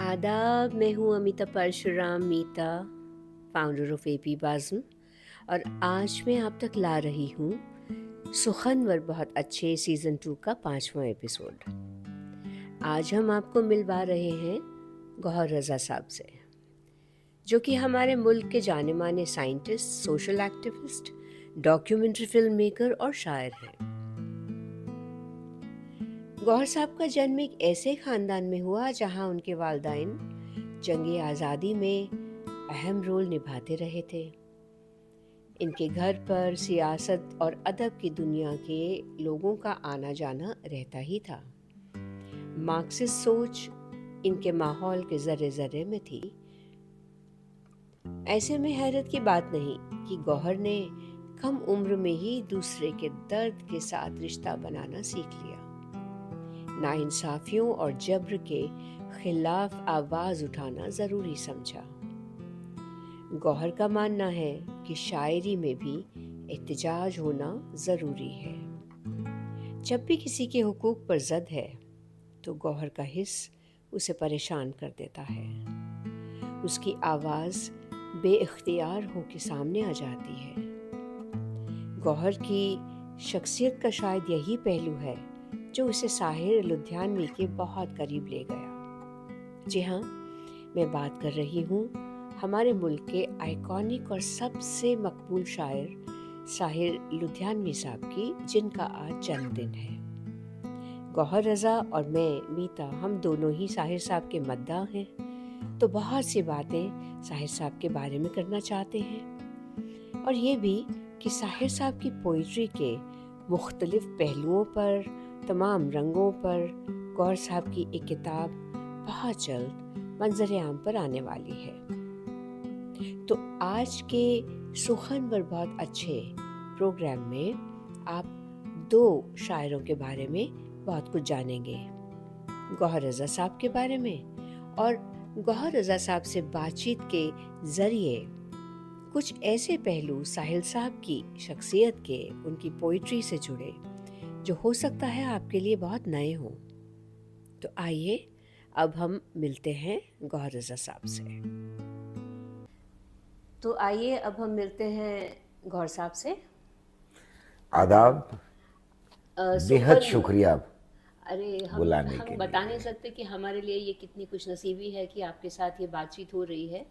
आदाब मैं हूँ अमिता परशुराम मीता फाउंडर ऑफ ए पी बाज़म और आज मैं आप तक ला रही हूँ सुखनवर बहुत अच्छे सीज़न टू का पाँचवा एपिसोड आज हम आपको मिलवा रहे हैं गौहर रज़ा साहब से जो कि हमारे मुल्क के जाने माने scientist social activist documentary film maker और शायर हैं गौहर साहब का जन्म एक ऐसे खानदान में हुआ जहां उनके वालदाइन जंगी आज़ादी में अहम रोल निभाते रहे थे इनके घर पर सियासत और अदब की दुनिया के लोगों का आना जाना रहता ही था मार्क्सिस्ट सोच इनके माहौल के जर्रे जर्रे में थी ऐसे में हैरत की बात नहीं कि गौहर ने कम उम्र में ही दूसरे के दर्द के साथ रिश्ता बनाना सीख लिया नाइंसाफियों और जब्र के खिलाफ आवाज उठाना जरूरी समझा गौहर का मानना है कि शायरी में भी एहतजाज होना ज़रूरी है जब भी किसी के हकूक़ पर जद है तो गौहर का हिस्स उसे परेशान कर देता है उसकी आवाज़ बे अख्तियार होकर सामने आ जाती है गौहर की शख्सियत का शायद यही पहलू है जो उसे साहिर लुधियानवी के बहुत करीब ले गया जी हाँ मैं बात कर रही हूँ हमारे मुल्क के आइकॉनिक और सबसे मकबूल शायर साहिर लुधियानवी साहब की जिनका आज जन्मदिन है गौहर रज़ा और मैं मीता हम दोनों ही साहिर साहब के मद्दा हैं तो बहुत सी बातें साहिर साहब के बारे में करना चाहते हैं और ये भी कि साहिर साहब की पोइट्री के मुख्तलिफ पहलुओं पर तमाम रंगों पर गौर साहब की एक किताब बहुत जल्द मंजर आम पर आने वाली है तो आज के सुखन पर बहुत अच्छे प्रोग्राम में आप दो शायरों के बारे में बहुत कुछ जानेंगे गौहर रजा साहब के बारे में और गौहर रजा साहब से बातचीत के ज़रिए कुछ ऐसे पहलू साहिल साहब की शख्सियत के उनकी पोइट्री से जुड़े जो हो सकता है आपके लिए बहुत नए हों तो आइए अब हम मिलते हैं गौर रजा साहब से तो आइए अब हम मिलते हैं गौर साहब से आदाब बेहद शुक्रिया अरे हम बुलाने हम के बता नहीं सकते कि हमारे लिए ये कितनी कुछ नसीबी है कि आपके साथ ये बातचीत हो रही है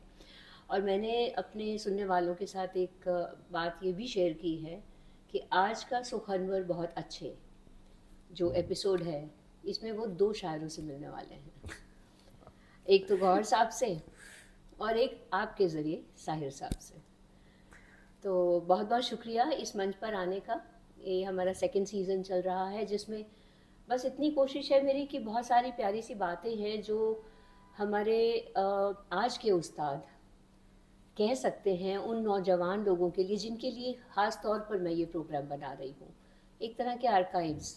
और मैंने अपने सुनने वालों के साथ एक बात ये भी शेयर की है कि आज का सुखनवर बहुत अच्छे जो एपिसोड हम्म। है इसमें वो दो शायरों से मिलने वाले हैं एक तो गौर साहब से और एक आपके ज़रिए साहिर साहब से तो बहुत बहुत शुक्रिया इस मंच पर आने का ये हमारा सेकंड सीज़न चल रहा है जिसमें बस इतनी कोशिश है मेरी कि बहुत सारी प्यारी सी बातें हैं जो हमारे आज के उस्ताद कह सकते हैं उन नौजवान लोगों के लिए जिनके लिए ख़ास तौर पर मैं ये प्रोग्राम बना रही हूँ एक तरह के आर्काइव्स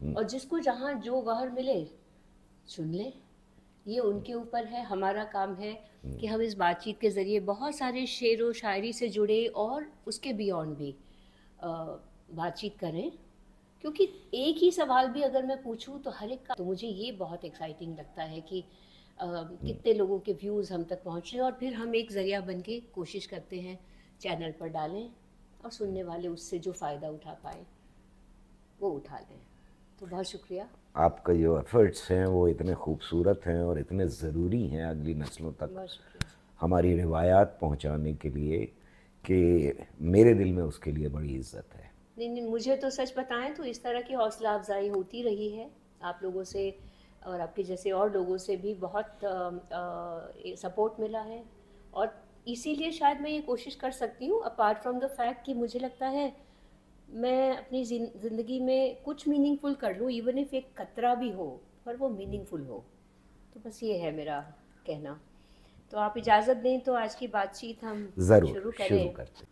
हम्म। और जिसको जहाँ जो गहर मिले चुन लें ये उनके ऊपर है हमारा काम है हम्म। कि हम इस बातचीत के ज़रिए बहुत सारे शेर व शायरी से जुड़े और उसके बियॉन्ड भी बातचीत करें क्योंकि एक ही सवाल भी अगर मैं पूछूं तो हर एक का तो मुझे ये बहुत एक्साइटिंग लगता है कि कितने लोगों के व्यूज़ हम तक पहुँच रहे हैं और फिर हम एक ज़रिया बन के कोशिश करते हैं चैनल पर डालें और सुनने वाले उससे जो फ़ायदा उठा पाए वो उठा लें तो बहुत शुक्रिया आपका जो एफर्ट्स हैं वो इतने खूबसूरत हैं और इतने ज़रूरी हैं अगली नस्लों तक हमारी रिवायात पहुंचाने के लिए कि मेरे दिल में उसके लिए बड़ी इज्जत है नहीं नहीं मुझे तो सच बताएं तो इस तरह की हौसला अफजाई होती रही है आप लोगों से और आपके जैसे और लोगों से भी बहुत आ, आ, सपोर्ट मिला है और इसीलिए शायद मैं ये कोशिश कर सकती हूँ अपार्ट फ्रॉम द फैक्ट कि मुझे लगता है मैं अपनी ज़िंदगी में कुछ मीनिंगफुल कर लूँ इवन इफ एक कतरा भी हो पर वो मीनिंगफुल हो तो बस ये है मेरा कहना तो आप इजाज़त दें तो आज की बातचीत हम शुरू करें शुरू करते।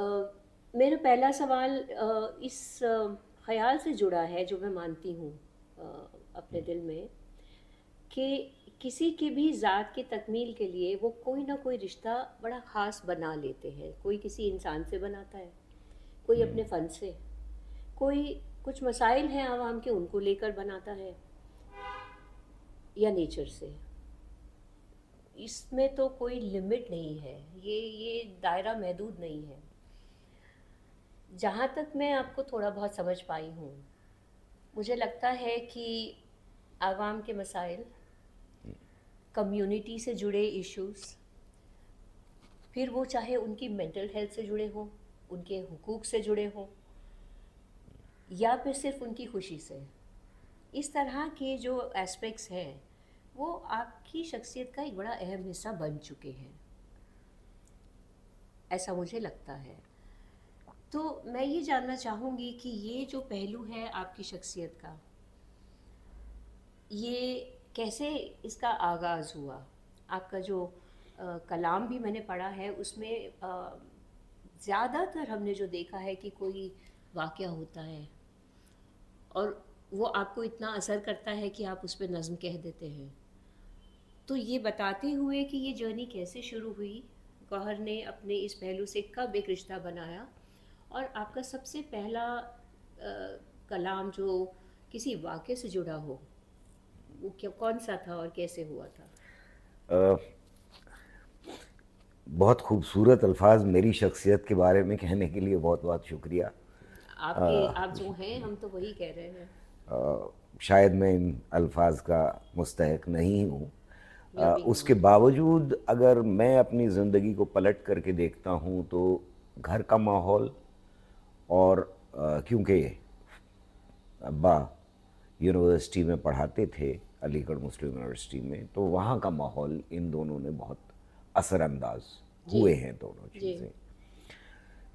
uh, मेरा पहला सवाल uh, इस uh, ख्याल से जुड़ा है जो मैं मानती हूँ अपने दिल में कि किसी की भी ज़ात की तकमील के लिए वो कोई ना कोई रिश्ता बड़ा ख़ास बना लेते हैं कोई किसी इंसान से बनाता है कोई हम्म। अपने फ़न से कोई कुछ मसाइल हैं आवाम के उनको लेकर बनाता है या नेचर से इसमें तो कोई लिमिट नहीं है ये ये दायरा महदूद नहीं है जहाँ तक मैं आपको थोड़ा बहुत समझ पाई हूँ मुझे लगता है कि आवाम के मसाइल कम्युनिटी से जुड़े इश्यूज फिर वो चाहे उनकी मेंटल हेल्थ से जुड़े हों उनके हकूक़ से जुड़े हों या फिर सिर्फ उनकी खुशी से इस तरह के जो एस्पेक्ट्स हैं वो आपकी शख्सियत का एक बड़ा अहम हिस्सा बन चुके हैं ऐसा मुझे लगता है तो मैं ये जानना चाहूँगी कि ये जो पहलू है आपकी शख्सियत का ये कैसे इसका आगाज़ हुआ आपका जो आ, कलाम भी मैंने पढ़ा है उसमें ज़्यादातर हमने जो देखा है कि कोई वाक़ होता है और वो आपको इतना असर करता है कि आप उस पर नज़म कह देते हैं तो ये बताते हुए कि ये जर्नी कैसे शुरू हुई गौहर ने अपने इस पहलू से कब एक रिश्ता बनाया और आपका सबसे पहला आ, कलाम जो किसी वाक्य से जुड़ा हो वो क्या कौन सा था और कैसे हुआ था आ, बहुत खूबसूरत अल्फाज मेरी शख्सियत के बारे में कहने के लिए बहुत बहुत शुक्रिया आपके आप जो हैं हम तो वही कह रहे हैं आ, शायद मैं इन अल्फाज का मुस्तक नहीं हूँ उसके बावजूद अगर मैं अपनी ज़िंदगी को पलट करके देखता हूँ तो घर का माहौल और क्योंकि अब्बा यूनिवर्सिटी में पढ़ाते थे अलीगढ़ मुस्लिम यूनिवर्सिटी में तो वहाँ का माहौल इन दोनों ने बहुत असरअंदाज हुए हैं दोनों चीज़ें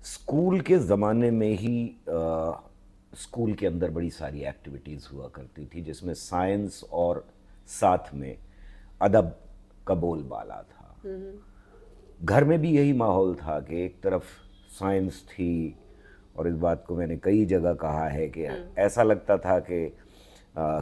स्कूल के ज़माने में ही आ, स्कूल के अंदर बड़ी सारी एक्टिविटीज़ हुआ करती थी जिसमें साइंस और साथ में अदब का बोलबाला था हम्म। घर में भी यही माहौल था कि एक तरफ साइंस थी और इस बात को मैंने कई जगह कहा है कि हम्म। ऐसा लगता था कि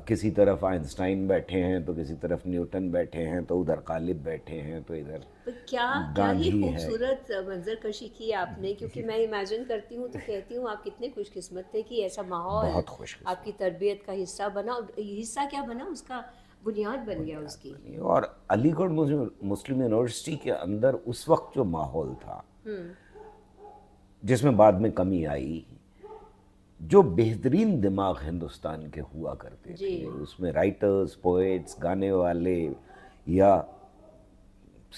किसी तरफ आइंस्टाइन बैठे हैं तो किसी तरफ न्यूटन बैठे हैं तो उधर कालिब बैठे हैं तो इधर तो क्या क्या ही खूबसूरत मंजर कशी की आपने क्योंकि मैं इमेजिन करती हूँ तो कहती हूँ आप कितने खुशकिस्मत थे कि ऐसा माहौल बहुत खुश आपकी तरबियत का हिस्सा बना हिस्सा क्या बना उसका बुनियाद बन गया उसकी और अलीगढ़ मुस्लिम यूनिवर्सिटी के अंदर उस वक्त जो माहौल था हम्म। जिसमें बाद में कमी आई जो बेहतरीन दिमाग हिंदुस्तान के हुआ करते थे उसमें राइटर्स पोइट्स गाने वाले या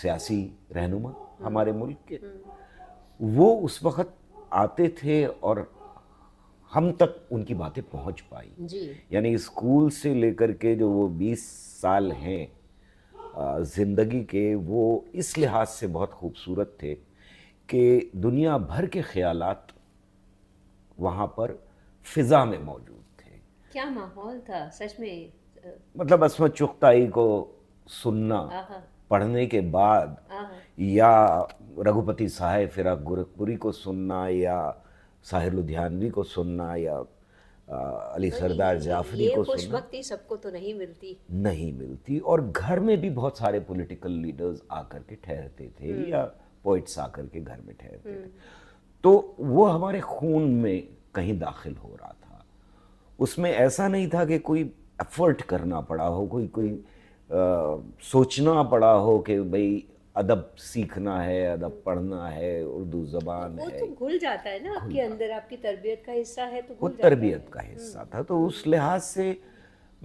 सियासी रहनुमा हम्म। हमारे मुल्क के हम्म। वो उस वक्त आते थे और हम तक उनकी बातें पहुंच पाई यानी स्कूल से लेकर के जो वो 20 साल हैं ज़िंदगी के वो इस लिहाज से बहुत खूबसूरत थे कि दुनिया भर के ख्यालात वहाँ पर फिजा में मौजूद थे क्या माहौल था सच में मतलब असमत चुगताई को सुनना पढ़ने के बाद या रघुपति साहेब फिराक गोरखपुरी को सुनना या साहिर लुधियानवी को सुनना या अली सरदार जाफरी को सुनना सबको तो नहीं मिलती नहीं मिलती और घर में भी बहुत सारे पॉलिटिकल लीडर्स आकर के ठहरते थे हम्म। या पोइट्स आकर के घर में ठहरते थे हम्म। तो वो हमारे खून में कहीं दाखिल हो रहा था उसमें ऐसा नहीं था कि कोई एफर्ट करना पड़ा हो कोई कोई आ, सोचना पड़ा हो कि भाई अदब सीखना है अदब पढ़ना है उर्दू जबान वो है तो घुल जाता है ना आपके अंदर आपकी तरबियत का हिस्सा है तो वो तरबियत का हिस्सा था तो उस लिहाज से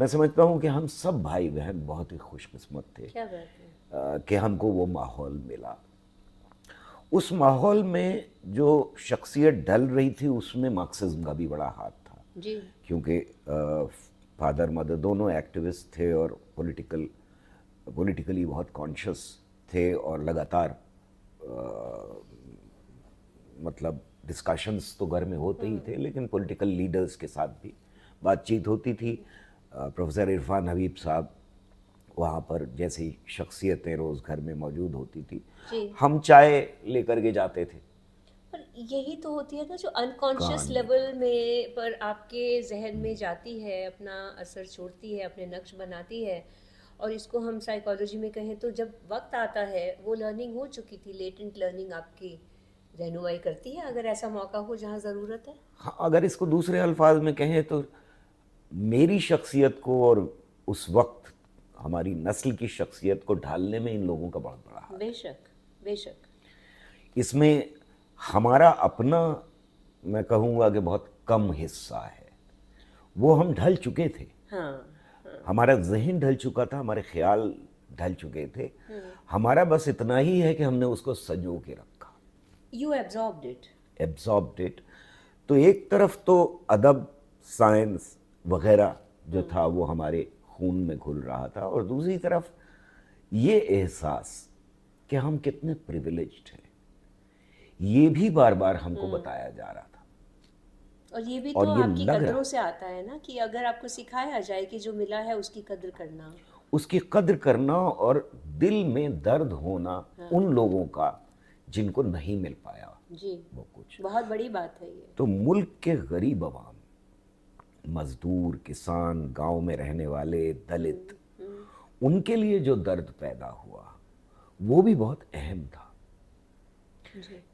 मैं समझता हूँ कि हम सब भाई बहन बहुत ही खुशकस्मत थे क्या बात है कि हमको वो माहौल मिला उस माहौल में जो शख्सियत ढल रही थी उसमें मार्क्सिज्म का भी बड़ा हाथ था क्योंकि फादर मदर दोनों एक्टिविस्ट थे और पॉलिटिकल पॉलिटिकली बहुत कॉन्शियस थे और लगातार मतलब डिस्कशंस तो घर में होते ही थे हम्म। लेकिन पॉलिटिकल लीडर्स के साथ भी बातचीत होती थी प्रोफेसर इरफान हबीब साहब वहाँ पर जैसी शख्सियतें रोज़ घर में मौजूद होती थी हम चाय लेकर के जाते थे पर यही तो होती है ना जो अनकॉन्शियस लेवल में पर आपके जहन में जाती है अपना असर छोड़ती है अपने नक्श बनाती है और इसको हम साइकोलॉजी में कहें तो जब वक्त आता है वो लर्निंग हो चुकी थी लेटेंट लर्निंग आपकी रहनुमाई करती है अगर ऐसा मौका हो जहाँ ज़रूरत है हाँ अगर इसको दूसरे अल्फाज में कहें तो मेरी शख्सियत को और उस वक्त हमारी नस्ल की शख्सियत को ढालने में इन लोगों का बहुत बड़ा बेशक बेशक इसमें हमारा अपना मैं कहूंगा कि बहुत कम हिस्सा है वो हम ढल चुके थे हाँ, हाँ। हमारा जहन ढल चुका था हमारे ख्याल ढल चुके थे हम्म। हमारा बस इतना ही है कि हमने उसको सजो के रखा you absorbed it absorbed it तो एक तरफ तो अदब साइंस वगैरह जो हम्म। था वो हमारे खून में घुल रहा था और दूसरी तरफ ये एहसास कि हम कितने प्रिविलेज हैं ये भी बार बार हमको हम्म। बताया जा रहा था और ये भी और तो ये आपकी कदरों से आता है ना कि अगर आपको सिखाया जाए कि जो मिला है उसकी कदर करना उसकी कदर करना और दिल में दर्द होना हाँ। उन लोगों का जिनको नहीं मिल पाया जी वो कुछ बहुत बड़ी बात है ये तो मुल्क के गरीब आवाम मजदूर किसान गांव में रहने वाले दलित हम्म, हम्म। उनके लिए जो दर्द पैदा हुआ वो भी बहुत अहम था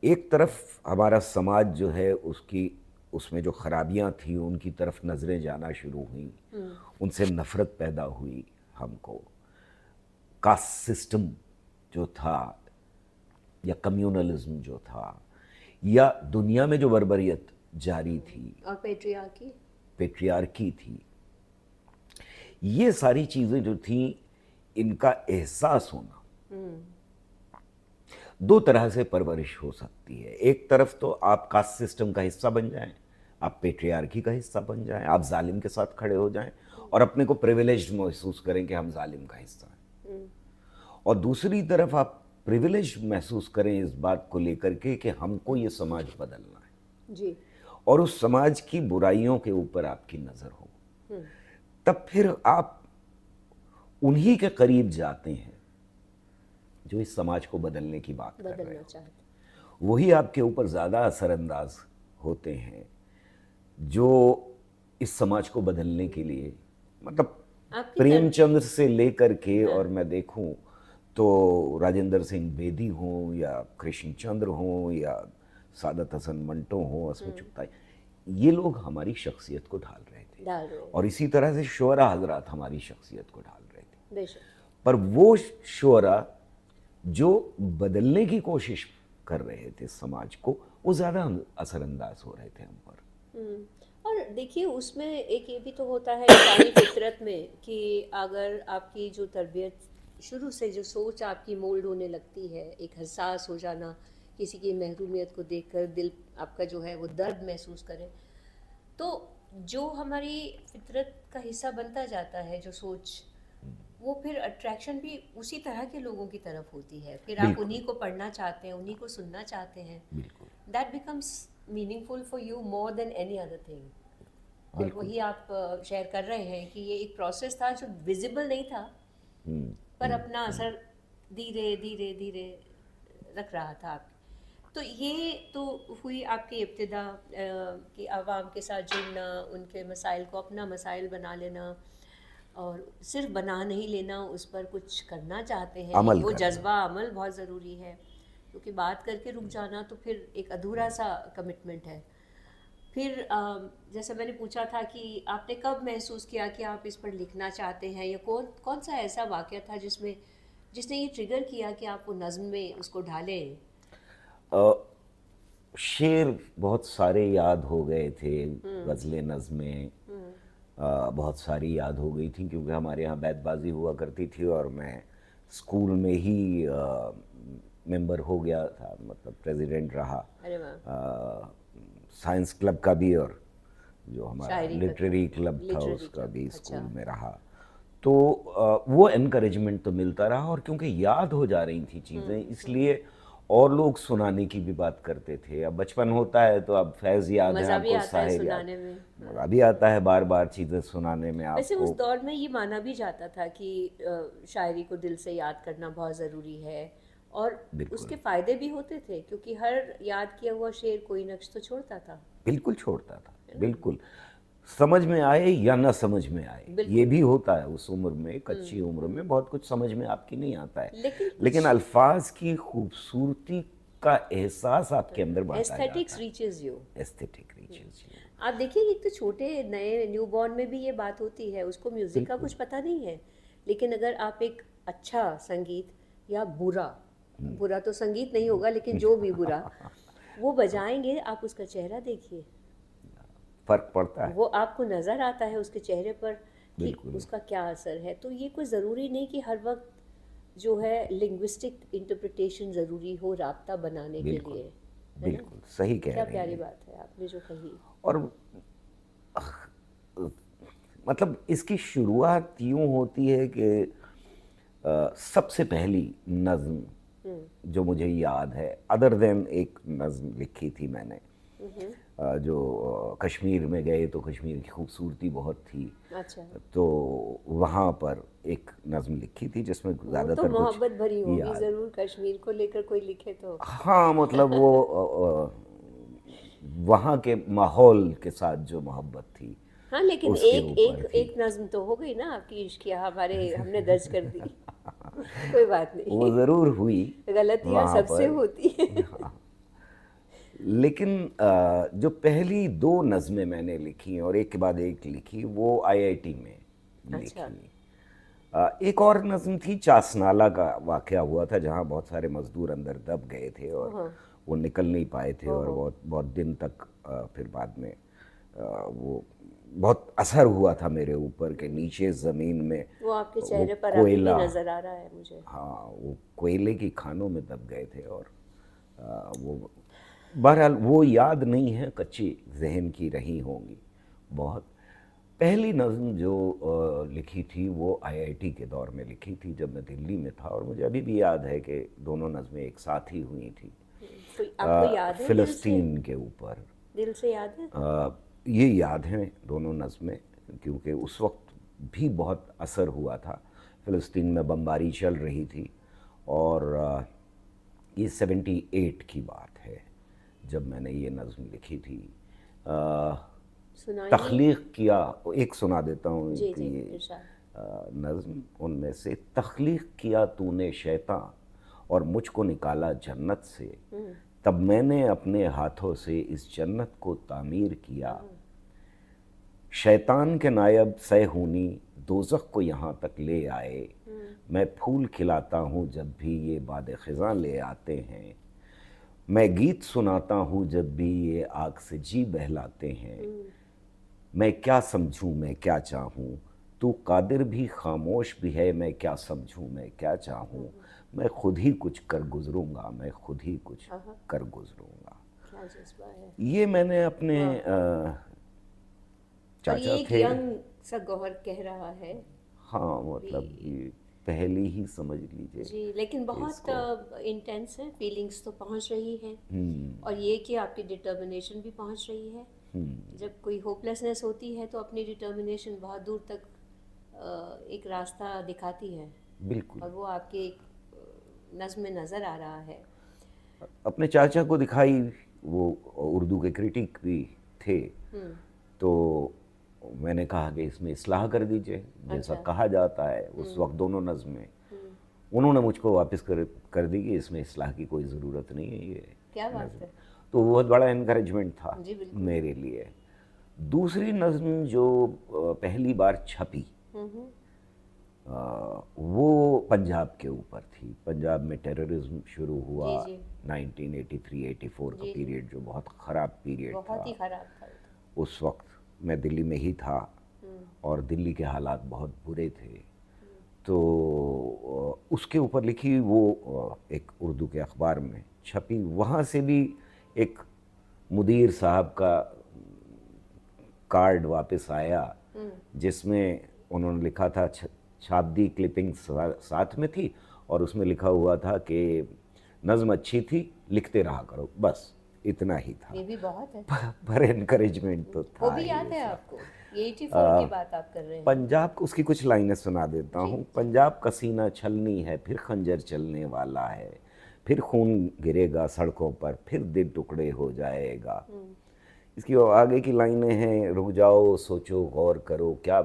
एक तरफ हमारा समाज जो है उसकी उसमें जो खराबियां थी उनकी तरफ नज़रें जाना शुरू हुई हम्म। उनसे नफ़रत पैदा हुई हमको कास्ट सिस्टम जो था या कम्युनलिज्म जो था या दुनिया में जो बरबरीत जारी थी और पेट्रियार्की पेट्रियार्की थी ये सारी चीज़ें जो थी इनका एहसास होना हम्म। दो तरह से परवरिश हो सकती है एक तरफ तो आप कास्ट सिस्टम का हिस्सा बन जाएं आप पेट्रियार्की का हिस्सा बन जाएं आप जालिम के साथ खड़े हो जाएं और अपने को प्रिविलेज महसूस करें कि हम जालिम का हिस्सा हैं हम्म। और दूसरी तरफ आप प्रिविलेज महसूस करें इस बात को लेकर के कि हमको ये समाज बदलना है जी और उस समाज की बुराइयों के ऊपर आपकी नज़र हो हम्म। तब फिर आप उन्हीं के करीब जाते हैं जो इस समाज को बदलने की बात कर रहे वही आपके ऊपर ज़्यादा असरअंदाज होते हैं जो इस समाज को बदलने के लिए मतलब प्रेमचंद्र से लेकर के हाँ। और मैं देखूं तो राजेंद्र सिंह बेदी हो या कृष्ण चंद्र या सादत हसन मंटो हो असम हाँ। ये लोग हमारी शख्सियत को ढाल रहे थे और इसी तरह से शोरा हजरात हमारी शख्सियत को ढाल रहे थे पर वो शोरा जो बदलने की कोशिश कर रहे थे समाज को वो ज़्यादा असरअंदाज हो रहे थे हम पर हम्म। और देखिए उसमें एक ये भी तो होता है इंसानी फितरत में कि अगर आपकी जो तरबियत शुरू से जो सोच आपकी मोल्ड होने लगती है एक हसास हो जाना किसी की महरूमियत को देखकर दिल आपका जो है वो दर्द महसूस करे तो जो हमारी फितरत का हिस्सा बनता जाता है जो सोच वो फिर अट्रैक्शन भी उसी तरह के लोगों की तरफ होती है फिर आप उन्हीं को पढ़ना चाहते हैं उन्हीं को सुनना चाहते हैं that becomes meaningful for you more than any other thing और वही आप शेयर कर रहे हैं कि ये एक प्रोसेस था जो विजिबल नहीं था हम्म, पर हम्म, अपना हम्म। असर धीरे धीरे धीरे रख रहा था आप तो ये तो हुई आपकी इब्तदा कि आवाम के साथ जुड़ना उनके मसाइल को अपना मसाइल बना लेना और सिर्फ बना नहीं लेना उस पर कुछ करना चाहते हैं अमल वो जज्बा अमल बहुत ज़रूरी है क्योंकि बात करके रुक जाना तो फिर एक अधूरा सा कमिटमेंट है फिर जैसे मैंने पूछा था कि आपने कब महसूस किया कि आप इस पर लिखना चाहते हैं या कौन कौन सा ऐसा वाक़ था जिसमें जिसने ये ट्रिगर किया कि आप वो नज़म में उसको ढालें शेर बहुत सारे याद हो गए थे हम्म। गज़लें नज़में बहुत सारी याद हो गई थी क्योंकि हमारे यहाँ बैतबाजी हुआ करती थी और मैं स्कूल में ही मेंबर हो गया था मतलब प्रेसिडेंट रहा साइंस क्लब का भी और जो हमारा लिटरेरी क्लब था उसका भी अच्छा। स्कूल में रहा तो वो इनक्रेजमेंट तो मिलता रहा और क्योंकि याद हो जा रही थी चीज़ें हम्म, हम्म। इसलिए और लोग सुनाने की भी बात करते थे अब बचपन होता है तो अब फैज याद है आपको साहिब याद मजा भी आता है बार बार चीज़ें सुनाने में आपको वैसे उस दौर में ये माना भी जाता था कि शायरी को दिल से याद करना बहुत ज़रूरी है और उसके फ़ायदे भी होते थे क्योंकि हर याद किया हुआ शेर कोई नक्श तो छोड़ता था बिल्कुल छोड़ता था बिल्कुल समझ में आए या ना समझ में आए ये भी होता है उस उम्र में हम्म। कच्ची उम्र में बहुत कुछ समझ में आपकी नहीं आता है लेकिन, लेकिन अल्फाज की खूबसूरती का एहसास आपके अंदर एस्थेटिक हम्म। आप देखिए एक तो छोटे नए न्यूबॉर्न में भी ये बात होती है उसको म्यूज़िक का कुछ पता नहीं है लेकिन अगर आप एक अच्छा संगीत या बुरा हम्म। बुरा तो संगीत नहीं होगा लेकिन जो भी बुरा वो बजाएंगे आप उसका चेहरा देखिए फर्क पड़ता है वो आपको नजर आता है उसके चेहरे पर कि उसका क्या असर है तो ये कोई ज़रूरी नहीं कि हर वक्त जो है लिंग्विस्टिक इंटरप्रिटेशन ज़रूरी हो रबता बनाने के लिए बिल्कुल सही कह रहे हैं प्यारी बात है आपने जो कही और मतलब इसकी शुरुआत यूँ होती है कि सबसे पहली नज्म हम्म। जो मुझे याद है अदर देन एक नज्म लिखी थी मैंने हम्म। जो कश्मीर में गए तो कश्मीर की खूबसूरती बहुत थी अच्छा तो वहाँ पर एक नज़म लिखी थी जिसमें ज़्यादातर तो मोहब्बत भरी होगी ज़रूर कश्मीर को लेकर कोई लिखे तो हाँ मतलब वो वहाँ के माहौल के साथ जो मोहब्बत थी हाँ लेकिन एक एक एक नज़म तो हो गई ना आपकी इश्किया हमारे हमने दर्ज कर दी कोई बात नहीं वो ज़रूर हुई गलतियाँ सबसे होती है हाँ। लेकिन जो पहली दो नज़में मैंने लिखी और एक के बाद एक लिखी वो आईआईटी में अच्छा। लिखी एक और नज़म थी चासनाला का वाक़ हुआ था जहाँ बहुत सारे मज़दूर अंदर दब गए थे और वो निकल नहीं पाए थे और बहुत बहुत दिन तक फिर बाद में वो बहुत असर हुआ था मेरे ऊपर के हम्म। नीचे ज़मीन में वो आपके चेहरे वो पर कोयला नज़र आ रहा है मुझे हाँ वो कोयले की खानों में दब गए थे और वो बहरहाल वो याद नहीं है कच्ची जहन की रही होंगी बहुत पहली नज़म जो लिखी थी वो आईआईटी के दौर में लिखी थी जब मैं दिल्ली में था और मुझे अभी भी याद है कि दोनों नज़में एक साथ ही हुई थी फिलिस्तीन फिलस्तीन के ऊपर दिल से याद है आ, ये याद हैं दोनों नज़में क्योंकि उस वक्त भी बहुत असर हुआ था फ़िलिस्तीन में बमबारी चल रही थी और ये ये एट की बात जब मैंने ये नज़म लिखी थी तख्लीक किया एक सुना देता हूँ ये नज़म उनमें से तख्लीक किया तूने शैता और मुझको निकाला जन्नत से हम्म। तब मैंने अपने हाथों से इस जन्नत को तामीर किया हम्म। शैतान के नायब सैहूनी दोजख को यहाँ तक ले आए हम्म। मैं फूल खिलाता हूँ जब भी ये बाद ख़ज़ा ले आते हैं मैं गीत सुनाता हूँ जब भी ये आग से जी बहलाते हैं हम्म। मैं क्या समझूँ मैं क्या चाहूँ तू कादिर भी खामोश भी है मैं क्या समझूँ मैं क्या चाहूँ हम्म। मैं खुद ही कुछ कर गुजरूँगा मैं खुद ही कुछ हाँ, हाँ। कर गुजरूँगा ये मैंने अपने आ, हाँ। चाचा थे सा गौहर कह रहा है हाँ मतलब पहले ही समझ लीजिए जी लेकिन बहुत इंटेंस है फीलिंग्स तो पहुंच रही है हम्म। और ये कि आपकी डिटर्मिनेशन भी पहुंच रही है हम्म। जब कोई होपलेसनेस होती है तो अपनी डिटर्मिनेशन बहुत दूर तक एक रास्ता दिखाती है बिल्कुल और वो आपके एक नज्म में नज़र आ रहा है अपने चाचा को दिखाई वो उर्दू के क्रिटिक भी थे हम्म। तो मैंने कहा कि इसमें इसलाह कर दीजिए जैसा अच्छा। कहा जाता है उस हम्म। वक्त दोनों नज्म में हम्म। उन्होंने मुझको वापस कर कर दी कि इसमें इसलाह की कोई ज़रूरत नहीं है ये क्या बात है तो बहुत बड़ा इनक्रेजमेंट था मेरे लिए दूसरी नज्म जो पहली बार छपी आ, हम्म, वो पंजाब के ऊपर थी पंजाब में टेररिज्म शुरू हुआ 1983-84 का पीरियड जो बहुत ख़राब पीरियड था, था तो। उस वक्त मैं दिल्ली में ही था हम्म। और दिल्ली के हालात बहुत बुरे थे हम्म। तो उसके ऊपर लिखी वो एक उर्दू के अखबार में छपी वहाँ से भी एक मुदीर साहब का कार्ड वापस आया हम्म। जिसमें उन्होंने लिखा था छाबदी क्लिपिंग साथ में थी और उसमें लिखा हुआ था कि नज़म अच्छी थी लिखते रहा करो बस इतना ही था भी बहुत है पर एनकरेजमेंट तो था वो भी याद है आपको की बात आप कर रहे हैं पंजाब उसकी कुछ लाइनें सुना देता हूँ पंजाब कसीना छलनी है फिर खंजर चलने वाला है फिर खून गिरेगा सड़कों पर फिर दिल टुकड़े हो जाएगा हम्म। इसकी आगे की लाइनें हैं रुक जाओ सोचो गौर करो क्या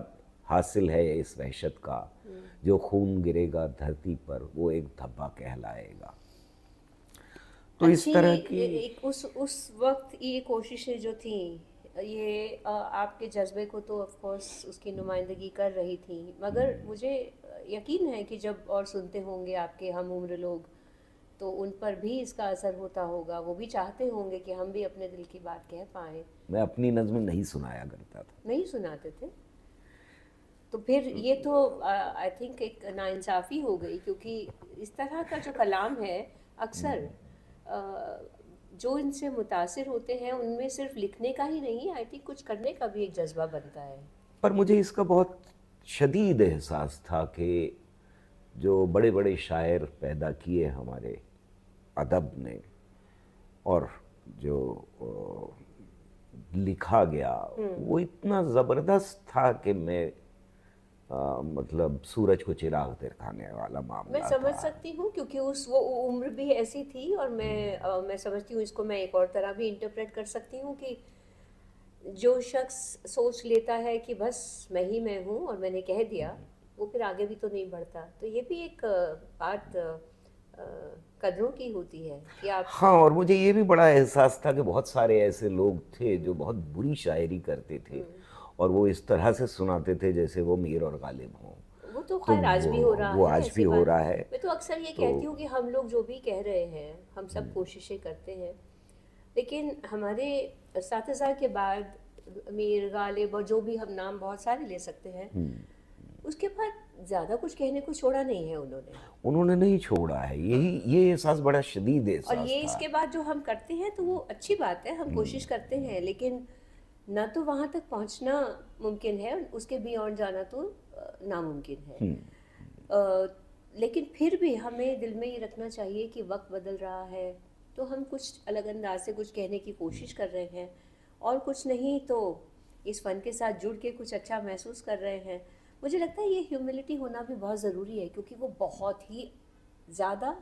हासिल है इस वहशत का हम्म। जो खून गिरेगा धरती पर वो एक धब्बा कहलाएगा तो इस तरह की एक उस उस वक्त ये कोशिशें जो थी ये आपके जज्बे को तो ऑफ कोर्स उसकी नुमाइंदगी कर रही थी मगर मुझे यकीन है कि जब और सुनते होंगे आपके हम उम्र लोग तो उन पर भी इसका असर होता होगा वो भी चाहते होंगे कि हम भी अपने दिल की बात कह पाए मैं अपनी नज्म नहीं सुनाया करता था नहीं सुनाते थे तो फिर ये तो आई थिंक एक नाइंसाफ़ी हो गई क्योंकि इस तरह का जो कलाम है अक्सर हम्म। जो इनसे मुतासर होते हैं उनमें सिर्फ लिखने का ही नहीं आई थिंक कुछ करने का भी एक जज्बा बनता है पर मुझे इसका बहुत शदीद एहसास था कि जो बड़े बड़े शायर पैदा किए हमारे अदब ने और जो लिखा गया हम्म। वो इतना ज़बरदस्त था कि मैं आ, मतलब सूरज को चिराग दिखाने वाला मामला मैं समझ सकती हूँ क्योंकि उस वो उम्र भी ऐसी थी और मैं आ, हम्म। मैं समझती हूँ इसको मैं एक और तरह भी इंटरप्रेट कर सकती हूँ कि जो शख्स सोच लेता है कि बस मैं ही मैं हूँ और मैंने कह दिया हम्म। वो फिर आगे भी तो नहीं बढ़ता तो ये भी एक बात कदरों की होती है कि आप हाँ और मुझे ये भी बड़ा एहसास था कि बहुत सारे ऐसे लोग थे जो बहुत बुरी शायरी करते थे हम्म। और वो इस तरह से सुनाते थे जैसे वो मीर और गालिब हों वो तो, तो खैर तो आज भी हो रहा वो है वो आज भी हो रहा है मैं तो अक्सर ये तो... कहती हूँ कि हम लोग जो भी कह रहे हैं हम सब हम्म। कोशिशें करते हैं लेकिन हमारे सात हजार के बाद मीर गालिब और जो भी हम नाम बहुत सारे ले सकते हैं हम्म। उसके बाद ज़्यादा कुछ कहने को छोड़ा नहीं है उन्होंने उन्होंने नहीं छोड़ा है यही ये एहसास बड़ा शदीद है और ये इसके बाद जो हम करते हैं तो वो अच्छी बात है हम हम्म। कोशिश करते हैं लेकिन ना तो वहाँ तक पहुँचना मुमकिन है उसके बियॉन्ड जाना तो नामुमकिन है आ, हम्म। लेकिन फिर भी हमें दिल में ये रखना चाहिए कि वक्त बदल रहा है तो हम कुछ अलग अंदाज से कुछ कहने की कोशिश कर रहे हैं और कुछ नहीं तो इस फ़न के साथ जुड़ के कुछ अच्छा महसूस कर रहे हैं मुझे लगता है ये ह्यूमिलिटी होना भी बहुत ज़रूरी है क्योंकि वो बहुत ही ज़्यादा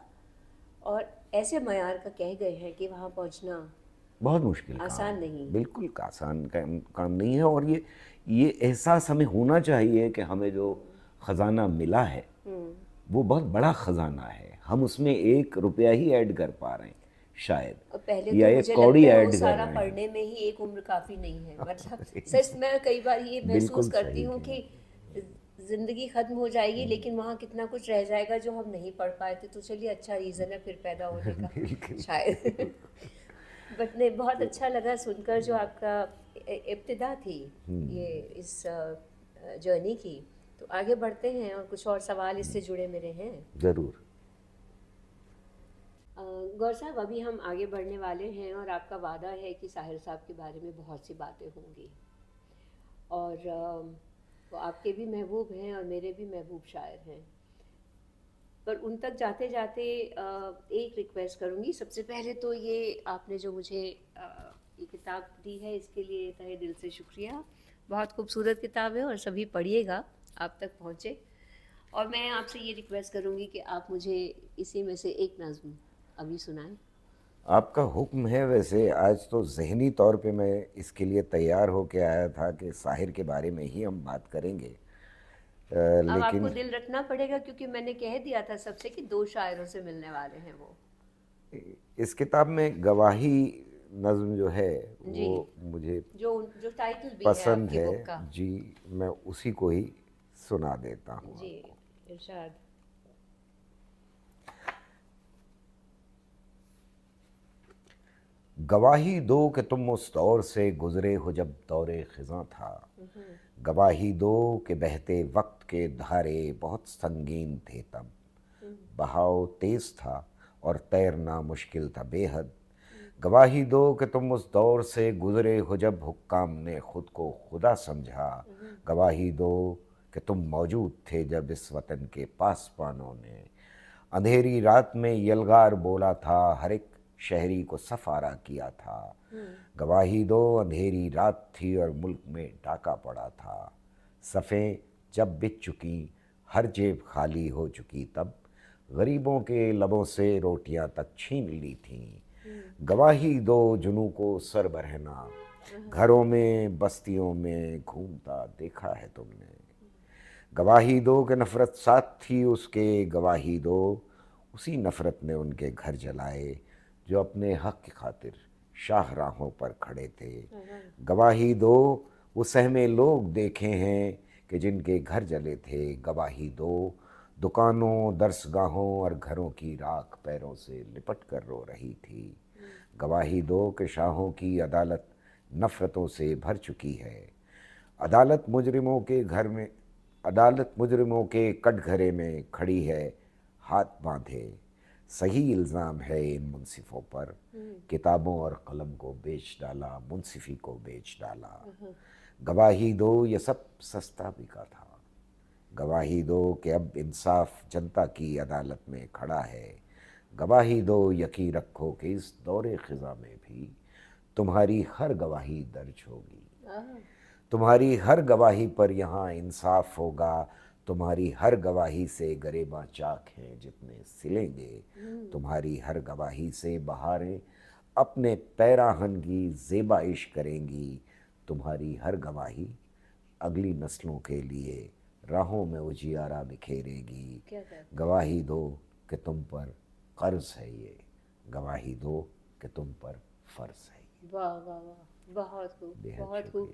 और ऐसे मैार का कह गए हैं कि वहाँ पहुँचना बहुत मुश्किल आसान नहीं बिल्कुल आसान काम काम नहीं है और ये ये एहसास हमें होना चाहिए कि हमें जो ख़जाना मिला है हम्म। वो बहुत बड़ा ख़जाना है हम उसमें एक रुपया ही ऐड कर पा रहे हैं शायद पहले तो या तो एक कौड़ी ऐड कर रहे हैं पढ़ने में ही एक उम्र काफ़ी नहीं है मतलब सच मैं कई बार ये महसूस करती हूँ कि ज़िंदगी ख़त्म हो जाएगी हम्म। लेकिन वहाँ कितना कुछ रह जाएगा जो हम नहीं पढ़ पाए थे तो चलिए अच्छा रीज़न है फिर पैदा होने का शायद बट नहीं बहुत तो अच्छा लगा सुनकर जो हम्म। आपका इब्तदा थी हम्म। ये इस जर्नी की तो आगे बढ़ते हैं और कुछ और सवाल इससे जुड़े मेरे हैं ज़रूर गौर साहब अभी हम आगे बढ़ने वाले हैं और आपका वादा है कि साहिर साहब के बारे में बहुत सी बातें होंगी और वो आपके भी महबूब हैं और मेरे भी महबूब शायर हैं पर उन तक जाते जाते एक रिक्वेस्ट करूँगी सबसे पहले तो ये आपने जो मुझे ये किताब दी है इसके लिए तहे दिल से शुक्रिया बहुत खूबसूरत किताब है और सभी पढ़िएगा आप तक पहुँचे और मैं आपसे ये रिक्वेस्ट करूँगी कि आप मुझे इसी में से एक नज़म अभी सुनाएं आपका हुक्म है वैसे आज तो जहनी तौर पे मैं इसके लिए तैयार होके आया था कि साहिर के बारे में ही हम बात करेंगे लेकिन आपको दिल रखना पड़ेगा क्योंकि मैंने कह दिया था सबसे कि दो शायरों से मिलने वाले हैं वो इस किताब में गवाही नज्म जो है वो मुझे जो जो टाइटल भी पसंद है, है जी मैं उसी को ही सुना देता हूँ जी इरशाद गवाही दो कि तुम उस दौर से गुज़रे हो जब दौर खिजा था हम्म। गवाही दो कि बहते वक्त के धारे बहुत संगीन थे तब हम्म। बहाव तेज़ था और तैरना मुश्किल था बेहद गवाही दो कि तुम उस दौर से गुज़रे हो जब हुक्काम ने ख़ुद को खुदा समझा हम्म। गवाही दो कि तुम मौजूद थे जब इस वतन के पासवानों ने अंधेरी रात में यलगार बोला था हर एक शहरी को सफारा किया था हम्म। गवाही दो अंधेरी रात थी और मुल्क में डाका पड़ा था सफ़े जब बिच चुकी हर जेब खाली हो चुकी तब गरीबों के लबों से रोटियां तक छीन ली थी हम्म। गवाही दो जुनू को सर बरहना हाँ। घरों में बस्तियों में घूमता देखा है तुमने गवाही दो के नफ़रत साथ थी उसके गवाही दो उसी नफ़रत ने उनके घर जलाए जो अपने हक की खातिर शाह राहों पर खड़े थे हम्म। गवाही दो वो सहमे लोग देखे हैं कि जिनके घर जले थे गवाही दो दुकानों दरसगाहों और घरों की राख पैरों से लिपट कर रो रही थी हम्म। गवाही दो कि शाहों की अदालत नफ़रतों से भर चुकी है अदालत मुजरिमों के घर में अदालत मुजरिमों के कटघरे में खड़ी है हाथ बांधे सही इल्ज़ाम है इन मुनसिफों पर हम्म। किताबों और कलम को बेच डाला मुनसिफी को बेच डाला हम्म। गवाही दो ये सब सस्ता बिका था गवाही दो कि अब इंसाफ जनता की अदालत में खड़ा है गवाही दो यकीन रखो कि इस दौरे ख़ज़ा में भी तुम्हारी हर गवाही दर्ज होगी तुम्हारी हर गवाही पर यहाँ इंसाफ होगा तुम्हारी हर गवाही से गरेबा चाक हैं जितने सिलेंगे हम्म। तुम्हारी हर गवाही से बहारें अपने पैराहनगी जेबाइश करेंगी तुम्हारी हर गवाही अगली नस्लों के लिए राहों में उजियारा बिखेरेगी गवाही दो कि तुम पर कर्ज है ये गवाही दो कि तुम पर फर्ज है वाह वाह वाह बहुत खूब बहुत खूब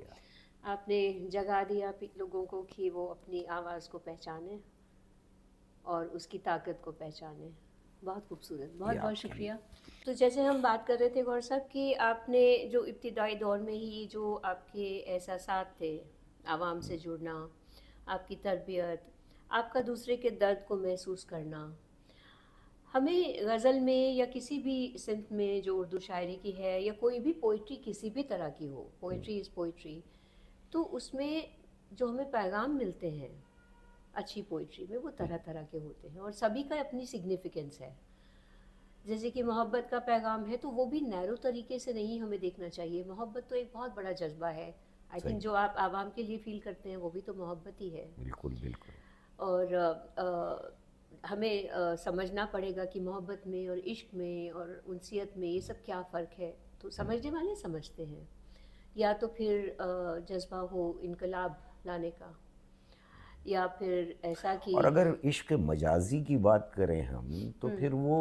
आपने जगा दिया लोगों को कि वो अपनी आवाज़ को पहचाने और उसकी ताकत को पहचाने बहुत खूबसूरत बहुत बहुत शुक्रिया तो जैसे हम बात कर रहे थे गौर साहब कि आपने जो इब्तदाई दौर में ही जो आपके एहसास थे आवाम से जुड़ना आपकी तरबियत आपका दूसरे के दर्द को महसूस करना हमें गज़ल में या किसी भी सिंफ में जो उर्दू शायरी की है या कोई भी पोइट्री किसी भी तरह की हो पोइट्री इज़ पोइट्री तो उसमें जो हमें पैगाम मिलते हैं अच्छी पोइट्री में वो तरह तरह के होते हैं और सभी का अपनी सिग्निफिकेंस है जैसे कि मोहब्बत का पैगाम है तो वो भी नैरो तरीके से नहीं हमें देखना चाहिए मोहब्बत तो एक बहुत बड़ा जज्बा है आई थिंक जो आप आवाम के लिए फील करते हैं वो भी तो मोहब्बत ही है बिल्कुल बिल्कुल और आ, आ, हमें आ, समझना पड़ेगा कि मोहब्बत में और इश्क में और उनसीयत में ये सब क्या फ़र्क है तो समझने वाले समझते हैं या तो फिर जज्बा हो इनकलाब लाने का या फिर ऐसा कि और अगर इश्क मजाजी की बात करें हम तो हम्म। फिर वो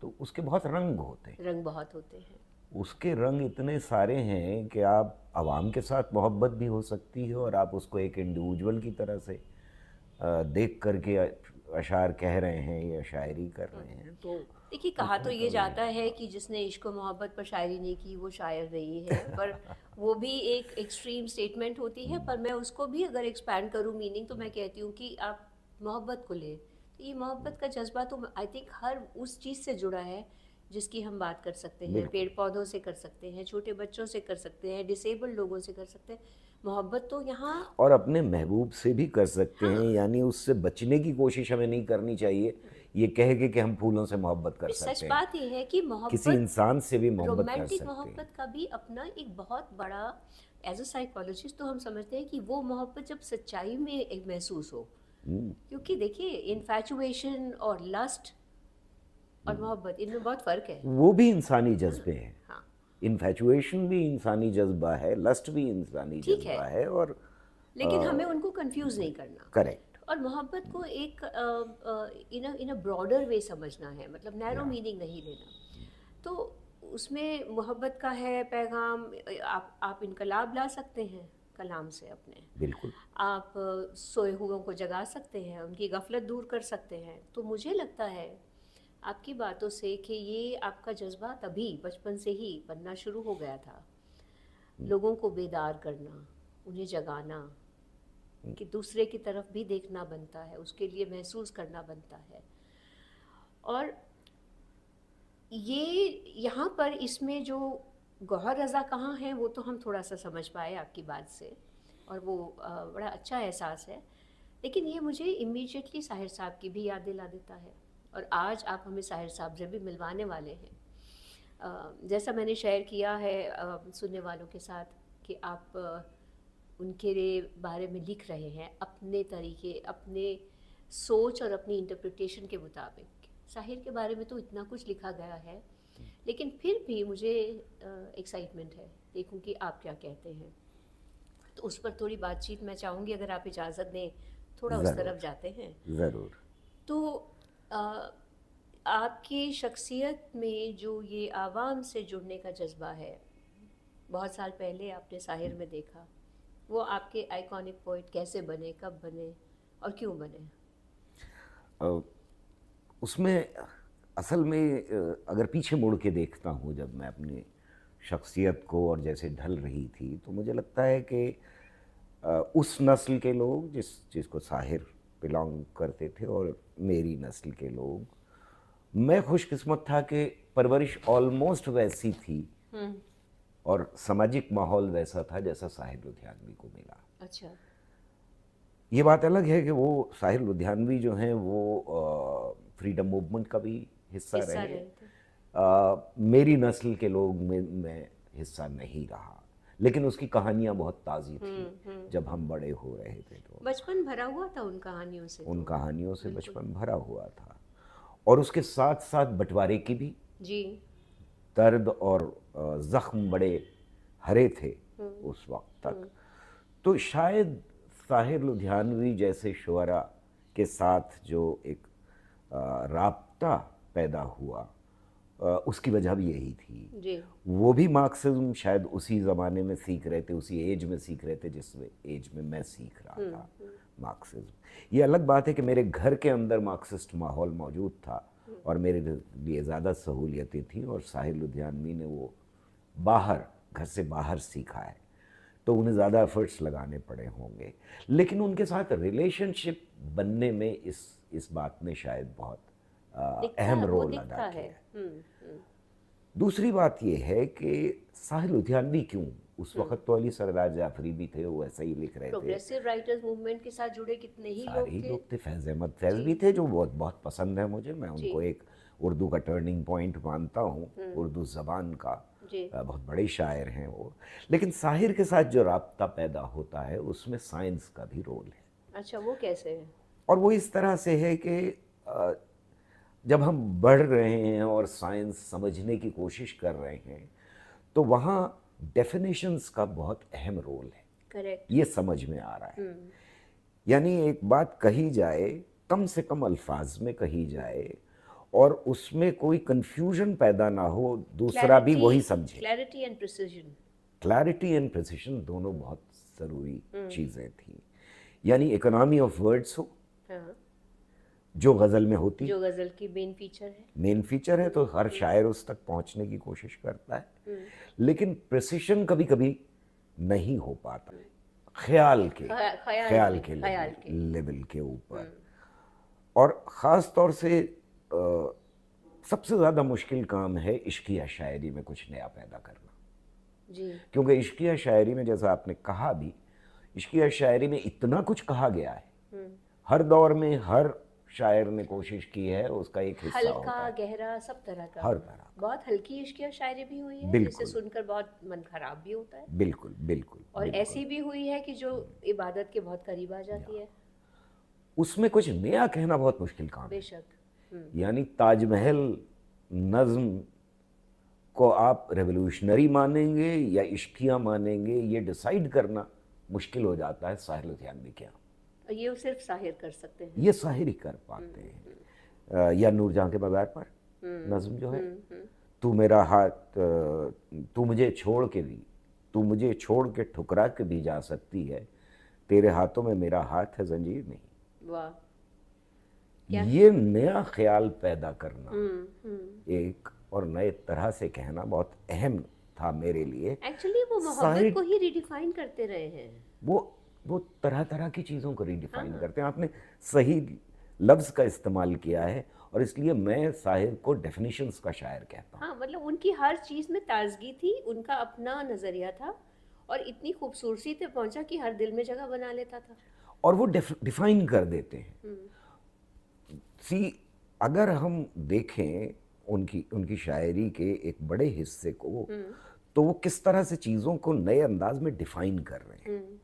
तो उसके बहुत रंग होते हैं रंग बहुत होते हैं उसके रंग इतने सारे हैं कि आप आवाम के साथ मोहब्बत भी हो सकती है और आप उसको एक इंडिविजुअल की तरह से देख करके अशार कह रहे हैं या शायरी कर रहे हैं हम्म, तो देखिए कहा तो अच्छा, ये जाता है कि जिसने इश्क मोहब्बत पर शायरी नहीं की वो शायर नहीं है पर वो भी एक एक्सट्रीम स्टेटमेंट होती है पर मैं उसको भी अगर एक्सपैंड करूँ मीनिंग तो मैं कहती हूँ कि आप मोहब्बत को लें तो ये मोहब्बत का जज्बा तो आई थिंक हर उस चीज़ से जुड़ा है जिसकी हम बात कर सकते हैं पेड़ पौधों से कर सकते हैं छोटे बच्चों से कर सकते हैं डिसेबल्ड लोगों से कर सकते हैं मोहब्बत तो यहाँ और अपने महबूब से भी कर सकते हाँ। हैं यानी उससे बचने की कोशिश हमें नहीं करनी चाहिए ये कह के कि हम फूलों से मोहब्बत कर सकते हैं सच बात ये है कि मोहब्बत किसी इंसान से भी मोहब्बत कर सकते हैं मोहब्बत का भी अपना एक बहुत बड़ा एज अ साइकोलॉजिस्ट तो हम समझते हैं कि वो मोहब्बत जब सच्चाई में एक महसूस हो हम्म। क्योंकि देखिए इन्फेचुएशन और लस्ट और हम्म। मोहब्बत इनमें बहुत फ़र्क है वो भी इंसानी जज्बे हैं हाँ। इन्फेचुएशन भी इंसानी जज्बा है लस्ट भी इंसानी जज्बा है।, है और लेकिन आ, हमें उनको कंफ्यूज नहीं करना करेक्ट और मोहब्बत को एक इन इन अ ब्रॉडर वे समझना है मतलब नैरो मीनिंग नहीं लेना तो उसमें मोहब्बत का है पैगाम आप आप इनकलाब ला सकते हैं कलाम से अपने बिल्कुल आप सोए हुओं को जगा सकते हैं उनकी गफलत दूर कर सकते हैं तो मुझे लगता है आपकी बातों से कि ये आपका जज्बा तभी बचपन से ही बनना शुरू हो गया था hmm. लोगों को बेदार करना उन्हें जगाना कि दूसरे की तरफ भी देखना बनता है उसके लिए महसूस करना बनता है और ये यहाँ पर इसमें जो गौहर रज़ा कहाँ है वो तो हम थोड़ा सा समझ पाए आपकी बात से और वो बड़ा अच्छा एहसास है लेकिन ये मुझे इमीडिएटली साहिर साहब की भी याद दिला देता है और आज आप हमें साहिर साहब से भी मिलवाने वाले हैं जैसा मैंने शेयर किया है सुनने वालों के साथ कि आप उनके बारे में लिख रहे हैं अपने तरीके अपने सोच और अपनी इंटरप्रिटेशन के मुताबिक साहिर के बारे में तो इतना कुछ लिखा गया है लेकिन फिर भी मुझे एक्साइटमेंट है देखूं कि आप क्या कहते हैं तो उस पर थोड़ी बातचीत मैं चाहूँगी अगर आप इजाज़त दें थोड़ा उस तरफ जाते हैं ज़रूर तो आ, आपकी शख्सियत में जो ये आवाम से जुड़ने का जज्बा है बहुत साल पहले आपने साहिर में देखा वो आपके आइकॉनिक पोइट कैसे बने कब बने और क्यों बने उसमें असल में अगर पीछे मुड़ के देखता हूँ जब मैं अपनी शख्सियत को और जैसे ढल रही थी तो मुझे लगता है कि उस नस्ल के लोग जिस जिसको साहिर बिलोंग करते थे और मेरी नस्ल के लोग मैं खुशकिस्मत था कि परवरिश ऑलमोस्ट वैसी थी हम्म। और सामाजिक माहौल वैसा था जैसा साहिर लुधियानवी को मिला अच्छा ये बात अलग है कि वो साहिर लुधियानवी जो हैं वो फ्रीडम मूवमेंट का भी हिस्सा रहे, रहे आ, मेरी नस्ल के लोग में मैं हिस्सा नहीं रहा लेकिन उसकी कहानियां बहुत ताज़ी थी हुँ, हुँ. जब हम बड़े हो रहे थे तो बचपन भरा हुआ था उन कहानियों से तो? उन कहानियों से बचपन भरा हुआ था और उसके साथ साथ बंटवारे की भी जी दर्द और ज़ख्म बड़े हरे थे हम्म। उस वक्त तक हम्म। तो शायद साहिर लुधियानवी जैसे शुरा के साथ जो एक रबता पैदा हुआ उसकी वजह भी यही थी जी। वो भी मार्क्सिज्म शायद उसी ज़माने में सीख रहे थे उसी एज में सीख रहे थे जिस एज में मैं सीख रहा हम्म, था मार्क्सिज्म ये अलग बात है कि मेरे घर के अंदर मार्क्सिस्ट माहौल मौजूद था और मेरे लिए ज़्यादा सहूलियतें थी और साहिर लुधियानवी ने वो बाहर घर से बाहर सीखा है तो उन्हें ज़्यादा एफर्ट्स लगाने पड़े होंगे लेकिन उनके साथ रिलेशनशिप बनने में इस इस बात ने शायद बहुत अहम रोल अदा किया है हम्म, हम्म। दूसरी बात यह है कि साहिल लुधियानवी क्यों उस हम्म। वक्त तो अली सरदार जाफरी भी थे वो ऐसा ही लिख रहे थे राइटर्स मूवमेंट के साथ जुड़े कितने ही लोग थे लोग थे फैज अहमद फैज भी थे जो बहुत बहुत पसंद है मुझे मैं उनको एक उर्दू का टर्निंग पॉइंट मानता हूँ उर्दू जबान का जी। बहुत बड़े शायर हैं वो लेकिन साहिर के साथ जो रबता पैदा होता है उसमें साइंस का भी रोल है अच्छा वो कैसे है और वो इस तरह से है कि जब हम बढ़ रहे हैं और साइंस समझने की कोशिश कर रहे हैं तो वहाँ डेफिनेशंस का बहुत अहम रोल है करेक्ट ये समझ में आ रहा है हम्म। यानी एक बात कही जाए कम से कम अल्फाज में कही जाए और उसमें कोई कंफ्यूजन पैदा ना हो दूसरा clarity, भी वही समझे clarity and precision clarity and precision दोनों बहुत ज़रूरी हम्म। चीज़ें थी यानी इकोनॉमी ऑफ वर्ड्स हो हाँ। जो गज़ल में होती जो गज़ल की मेन फीचर है मेन फीचर है तो हर हम्म। शायर उस तक पहुंचने की कोशिश करता है हम्म। लेकिन प्रिसीजन कभी कभी नहीं हो पाता ख्याल के ख्याल के लेवल के ऊपर और ख़ास तौर से सबसे ज़्यादा मुश्किल काम है इश्किया शायरी में कुछ नया पैदा करना जी क्योंकि इश्किया शायरी में जैसा आपने कहा भी इश्किया शायरी में इतना कुछ कहा गया है हम्म। हर दौर में हर शायर ने कोशिश की है उसका एक हिस्सा हल्का होता है। गहरा सब तरह का हर तरह बहुत हल्की इश्किया शायरी भी हुई है जिसे सुनकर बहुत मन खराब भी होता है बिल्कुल बिल्कुल और बिल्कुल। ऐसी भी हुई है कि जो इबादत के बहुत करीब आ जाती है उसमें कुछ नया कहना बहुत मुश्किल काम बेशक हम्म। यानी ताजमहल नज्म को आप रेवोल्यूशनरी मानेंगे या इश्किया मानेंगे ये डिसाइड करना मुश्किल हो जाता है साहिर लुधियान के क्या ये सिर्फ साहिर कर सकते हैं ये साहिर ही कर पाते हम्म, हैं हम्म। या नूरजहाँ के बाजार पर नज्म जो है तू मेरा हाथ तू मुझे छोड़ के भी तू मुझे छोड़ के ठुकरा के भी जा सकती है तेरे हाथों में मेरा हाथ है जंजीर नहीं वाह ये नया ख्याल पैदा करना hmm. Hmm. एक और नए तरह से कहना बहुत अहम था मेरे लिए एक्चुअली वो मोहब्बत को ही रिडिफाइन करते रहे हैं वो वो तरह तरह की चीज़ों को रिडिफाइन हाँ। करते हैं आपने सही लफ्ज़ का इस्तेमाल किया है और इसलिए मैं साहिर को डेफिनेशन का शायर कहता हूँ हाँ मतलब उनकी हर चीज़ में ताजगी थी उनका अपना नज़रिया था और इतनी खूबसूरती से पहुंचा कि हर दिल में जगह बना लेता था और वो डिफाइन कर देते हैं हम्म। सी अगर हम देखें उनकी उनकी शायरी के एक बड़े हिस्से को हम्म। तो वो किस तरह से चीज़ों को नए अंदाज में डिफाइन कर रहे हैं हम्म।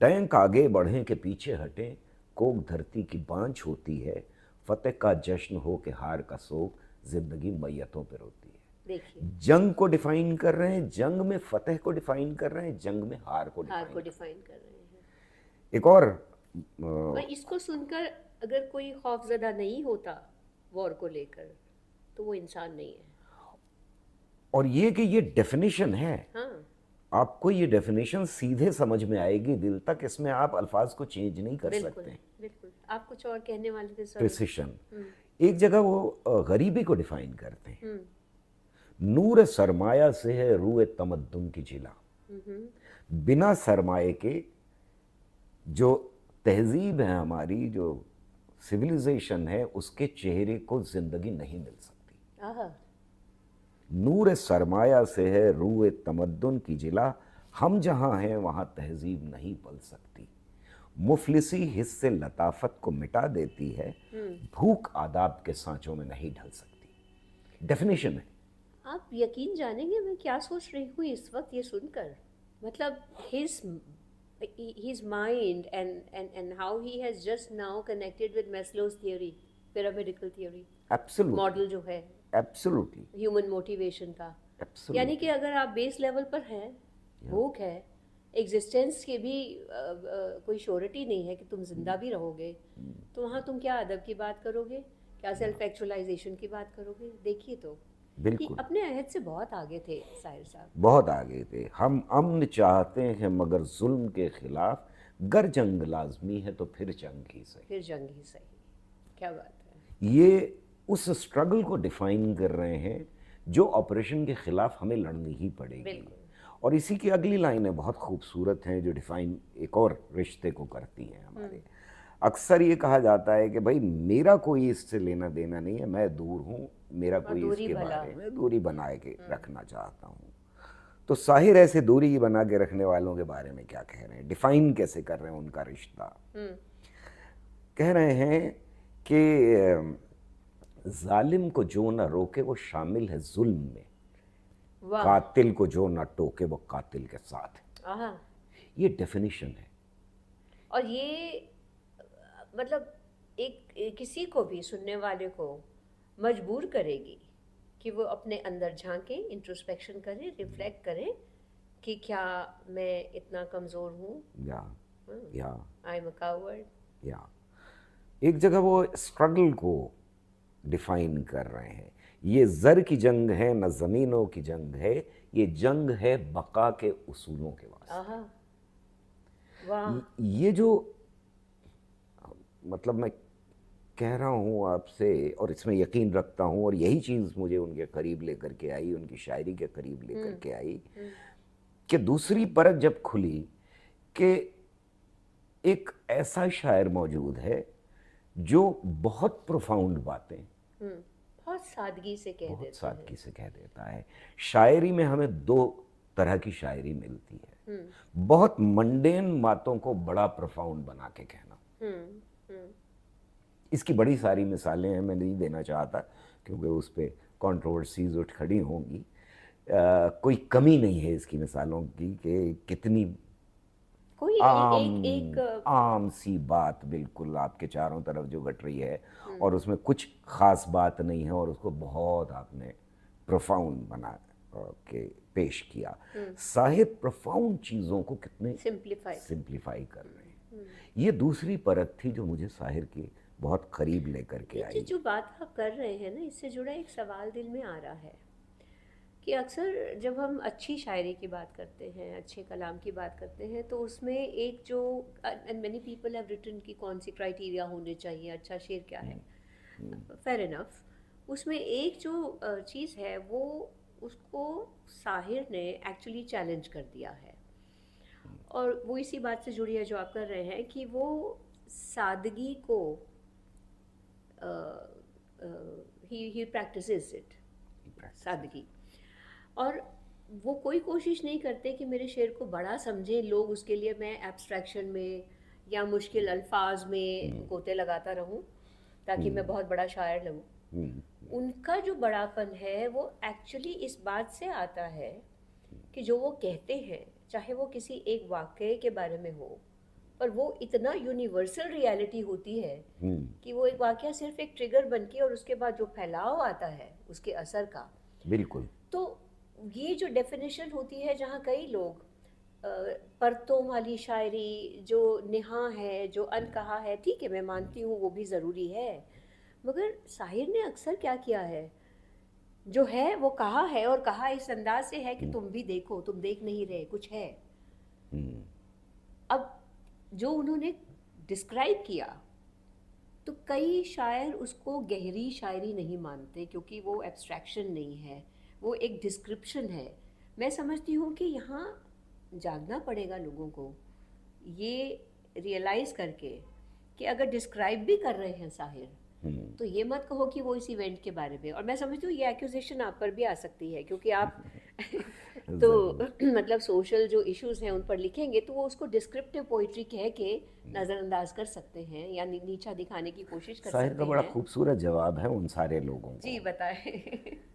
टैंक आगे बढ़े के पीछे हटे कोक धरती की बांच होती है फतेह का जश्न हो के हार का शोक जिंदगी मैतों पर होती है जंग को डिफाइन कर रहे हैं जंग में फतेह को डिफाइन कर रहे हैं जंग में हार को हार को डिफाइन कर रहे हैं एक और आ, इसको सुनकर अगर कोई खौफजदा नहीं होता वॉर को लेकर तो वो इंसान नहीं है और ये कि ये डेफिनेशन है हाँ आपको ये डेफिनेशन सीधे समझ में आएगी दिल तक इसमें आप अल्फाज को चेंज नहीं कर बिल्कुल, सकते बिल्कुल आप कुछ और कहने वाले थे प्रिसिशन हम्म। एक जगह वो गरीबी को डिफाइन करते हैं हम्म। नूर सरमाया से है रूए तमद्दुन की जिला हम्म। बिना सरमाए के जो तहजीब है हमारी जो सिविलाइजेशन है उसके चेहरे को जिंदगी नहीं मिल सकती नूर सरमाया से है रू ए तमद्दन की जिला हम जहां हैं वहां तहजीब नहीं पल सकती मुफलिसी हिस्से लताफत को मिटा देती है हम्म। भूख आदाब के सांचों में नहीं ढल सकती डेफिनेशन है आप यकीन जानेंगे मैं क्या सोच रही हूँ इस वक्त ये सुनकर मतलब his his mind and, and, and how he has just now connected with Maslow's theory, pyramidal theory. Absolutely. Model जो है Absolutely. Human motivation का Absolutely. यानी कि अगर आप base level पर हैं भूख yeah. है एग्जिस्टेंस के भी आ, आ, कोई श्योरिटी नहीं है कि तुम जिंदा भी रहोगे hmm. तो वहाँ तुम क्या अदब की बात करोगे क्या सेल्फ एक्चुअलाइजेशन की बात करोगे देखिए तो बिल्कुल अपने अहद से बहुत आगे थे साहिर साहब बहुत आगे थे हम अमन चाहते हैं मगर जुल्म के ख़िलाफ़ गर जंग लाजमी है तो फिर जंग ही सही फिर जंग ही सही क्या बात है ये उस स्ट्रगल को डिफाइन कर रहे हैं जो ऑपरेशन के ख़िलाफ़ हमें लड़नी ही पड़ेगी और इसी की अगली लाइनें बहुत खूबसूरत हैं जो डिफाइन एक और रिश्ते को करती हैं हमारे हम्म। अक्सर ये कहा जाता है कि भाई मेरा कोई इससे लेना देना नहीं है मैं दूर हूँ मेरा कोई इसके बारे में दूरी बना के हम्म। रखना चाहता हूँ तो साहिर ऐसे दूरी ही बना के रखने वालों के बारे में क्या कह रहे हैं डिफाइन कैसे कर रहे हैं उनका रिश्ता हम्म। कह रहे हैं कि जालिम को जो ना रोके वो शामिल है जुल्म में कातिल को जो ना टोके वो कातिल के साथ ये डेफिनेशन है और ये मतलब एक किसी को भी सुनने वाले को मजबूर करेगी कि वो अपने अंदर झांकें इंट्रोस्पेक्शन करें रिफ्लेक्ट करें कि क्या मैं इतना कमज़ोर हूँ या आई एम अ कावर्ड या एक जगह वो स्ट्रगल को डिफाइन कर रहे हैं ये ज़र की जंग है न ज़मीनों की जंग है ये जंग है बका के उसूलों के वास्ते ये जो मतलब मैं कह रहा हूँ आपसे और इसमें यकीन रखता हूँ और यही चीज़ मुझे उनके करीब लेकर के आई उनकी शायरी के करीब लेकर हम्म, के आई हम्म। कि दूसरी परत जब खुली कि एक ऐसा शायर मौजूद है जो बहुत प्रोफाउंड बातें हम्म, बहुत सादगी से कह बहुत सादगी से कह देता है शायरी में हमें दो तरह की शायरी मिलती है बहुत मंडेन बातों को बड़ा प्रोफाउंड बना के कहना इसकी बड़ी सारी मिसालें हैं मैं नहीं देना चाहता क्योंकि उस पर कॉन्ट्रोवर्सीज उठ खड़ी होंगी कोई कमी नहीं है इसकी मिसालों की कि कितनी कोई आम, एक, एक, आम सी बात बिल्कुल आपके चारों तरफ जो घट रही है हम्म। और उसमें कुछ ख़ास बात नहीं है और उसको बहुत आपने प्रोफाउंड बना के पेश किया हम्म। साहिब प्रोफाउंड चीज़ों को कितने सिंप्लीफाई सिंप्लीफाई कर रहे हैं हम्म। ये दूसरी परत थी जो मुझे साहिर की बहुत करीब लेकर के आई जो बात आप कर रहे हैं ना इससे जुड़ा एक सवाल दिल में आ रहा है कि अक्सर जब हम अच्छी शायरी की बात करते हैं अच्छे कलाम की बात करते हैं तो उसमें एक जो and many people have written कि कौन सी क्राइटेरिया होने चाहिए अच्छा शेर क्या है फेयर हम्म, इनफ हम्म। उसमें एक जो चीज़ है वो उसको साहिर ने एक्चुअली चैलेंज कर दिया है हम्म। और वो इसी बात से जुड़ी है जो आप कर रहे हैं कि वो सादगी को ही ही प्रैक्टिस इट सादगी और वो कोई कोशिश नहीं करते कि मेरे शेर को बड़ा समझें लोग उसके लिए मैं एब्स्ट्रैक्शन में या मुश्किल अल्फाज में हम्म। गोते लगाता रहूं ताकि हम्म। मैं बहुत बड़ा शायर लगूं हम्म, उनका जो बड़ापन है वो एक्चुअली इस बात से आता है कि जो वो कहते हैं चाहे वो किसी एक वाक़े के बारे में हो पर वो इतना यूनिवर्सल रियलिटी होती है हम्म। कि वो एक वाक्य सिर्फ एक ट्रिगर बन के और उसके बाद जो फैलाव आता है उसके असर का बिल्कुल तो ये जो डेफिनेशन होती है जहाँ कई लोग परतों वाली शायरी जो नेहा है जो अनकहा है ठीक है मैं मानती हूँ वो भी ज़रूरी है मगर साहिर ने अक्सर क्या किया है जो है वो कहा है और कहा इस अंदाज से है कि हम्म। तुम भी देखो तुम देख नहीं रहे कुछ है हम्म। अब जो उन्होंने डिस्क्राइब किया तो कई शायर उसको गहरी शायरी नहीं मानते क्योंकि वो एब्स्ट्रैक्शन नहीं है वो एक डिस्क्रिप्शन है मैं समझती हूँ कि यहाँ जागना पड़ेगा लोगों को ये रियलाइज़ करके कि अगर डिस्क्राइब भी कर रहे हैं साहिर हम्म। तो ये मत कहो कि वो इस इवेंट के बारे में और मैं समझती हूँ ये एक्यूजेशन आप पर भी आ सकती है क्योंकि आप तो मतलब सोशल जो इश्यूज हैं उन पर लिखेंगे तो वो उसको डिस्क्रिप्टिव पोइट्री कह के हम्म। नज़रअंदाज कर सकते हैं या नीचा दिखाने की कोशिश कर सकते हैं का बड़ा खूबसूरत जवाब है उन सारे लोगों जी बताए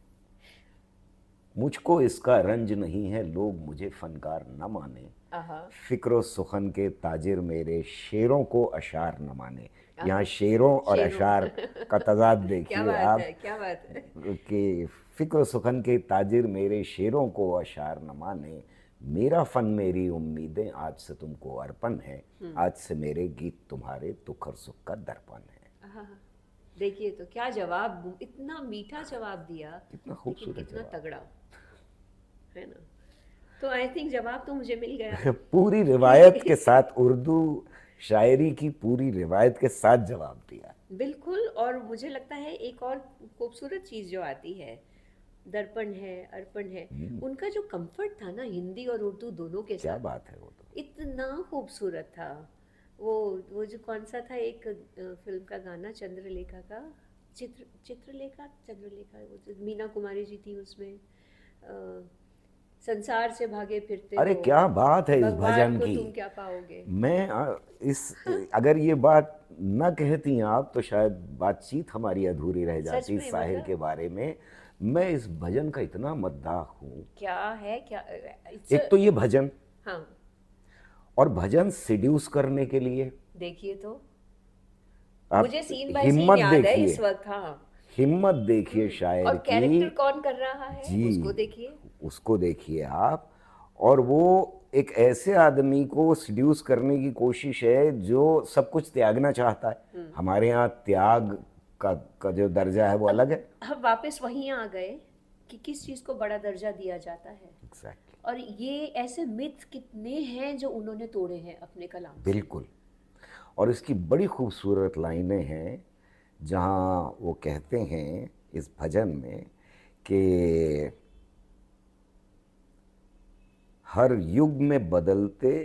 मुझको इसका रंज नहीं है लोग मुझे फनकार न माने फिक्र सुखन के ताजिर मेरे शेरों को अशार न माने यहाँ शेरों और शेरों। अशार का तजाद देखिए आप क्या बात है कि फ़िक्र सुखन के ताजिर मेरे शेरों को अशार न माने मेरा फ़न मेरी उम्मीदें आज से तुमको अर्पण है हम्म। आज से मेरे गीत तुम्हारे तुखर सुख का दर्पण है देखिए तो क्या जवाब इतना मीठा जवाब दिया इतना खूबसूरत इतना तगड़ा है ना तो आई थिंक जवाब तो मुझे मिल गया पूरी रिवायत के साथ उर्दू शायरी की पूरी रिवायत के साथ जवाब दिया बिल्कुल और मुझे लगता है एक और खूबसूरत चीज़ जो आती है दर्पण है अर्पण है हम्म। उनका जो कंफर्ट था ना हिंदी और उर्दू दोनों के क्या साथ बात है वो तो इतना खूबसूरत था वो वो जो कौन सा था एक फिल्म का गाना चंद्रलेखा का चित्र चित्रलेखा चंद्रलेखा वो मीना कुमारी जी थी उसमें आ, संसार से भागे फिरते अरे क्या बात है इस भजन की तुम क्या पाओगे मैं इस अगर ये बात ना कहती आप तो शायद बातचीत हमारी अधूरी रह जाती साहिर मतलब के बारे में मैं इस भजन का इतना मद्दाख हूँ क्या है क्या एक तो ये भजन हाँ और भजन सिड्यूस करने के लिए देखिए तो मुझे सीन बाय हिम्मत सीन याद है इस वक्त हाँ हिम्मत देखिए शायद और कैरेक्टर कौन कर रहा है जी, उसको देखिए उसको देखिए आप और वो एक ऐसे आदमी को सड्यूस करने की कोशिश है जो सब कुछ त्यागना चाहता है हम्म। हमारे यहाँ त्याग का का जो दर्जा है वो अलग है हम वापस वहीं आ गए कि किस चीज़ को बड़ा दर्जा दिया जाता है exactly. और ये ऐसे मिथ कितने हैं जो उन्होंने तोड़े हैं अपने कलाम बिल्कुल और इसकी बड़ी खूबसूरत लाइनें हैं जहाँ वो कहते हैं इस भजन में कि हर युग में बदलते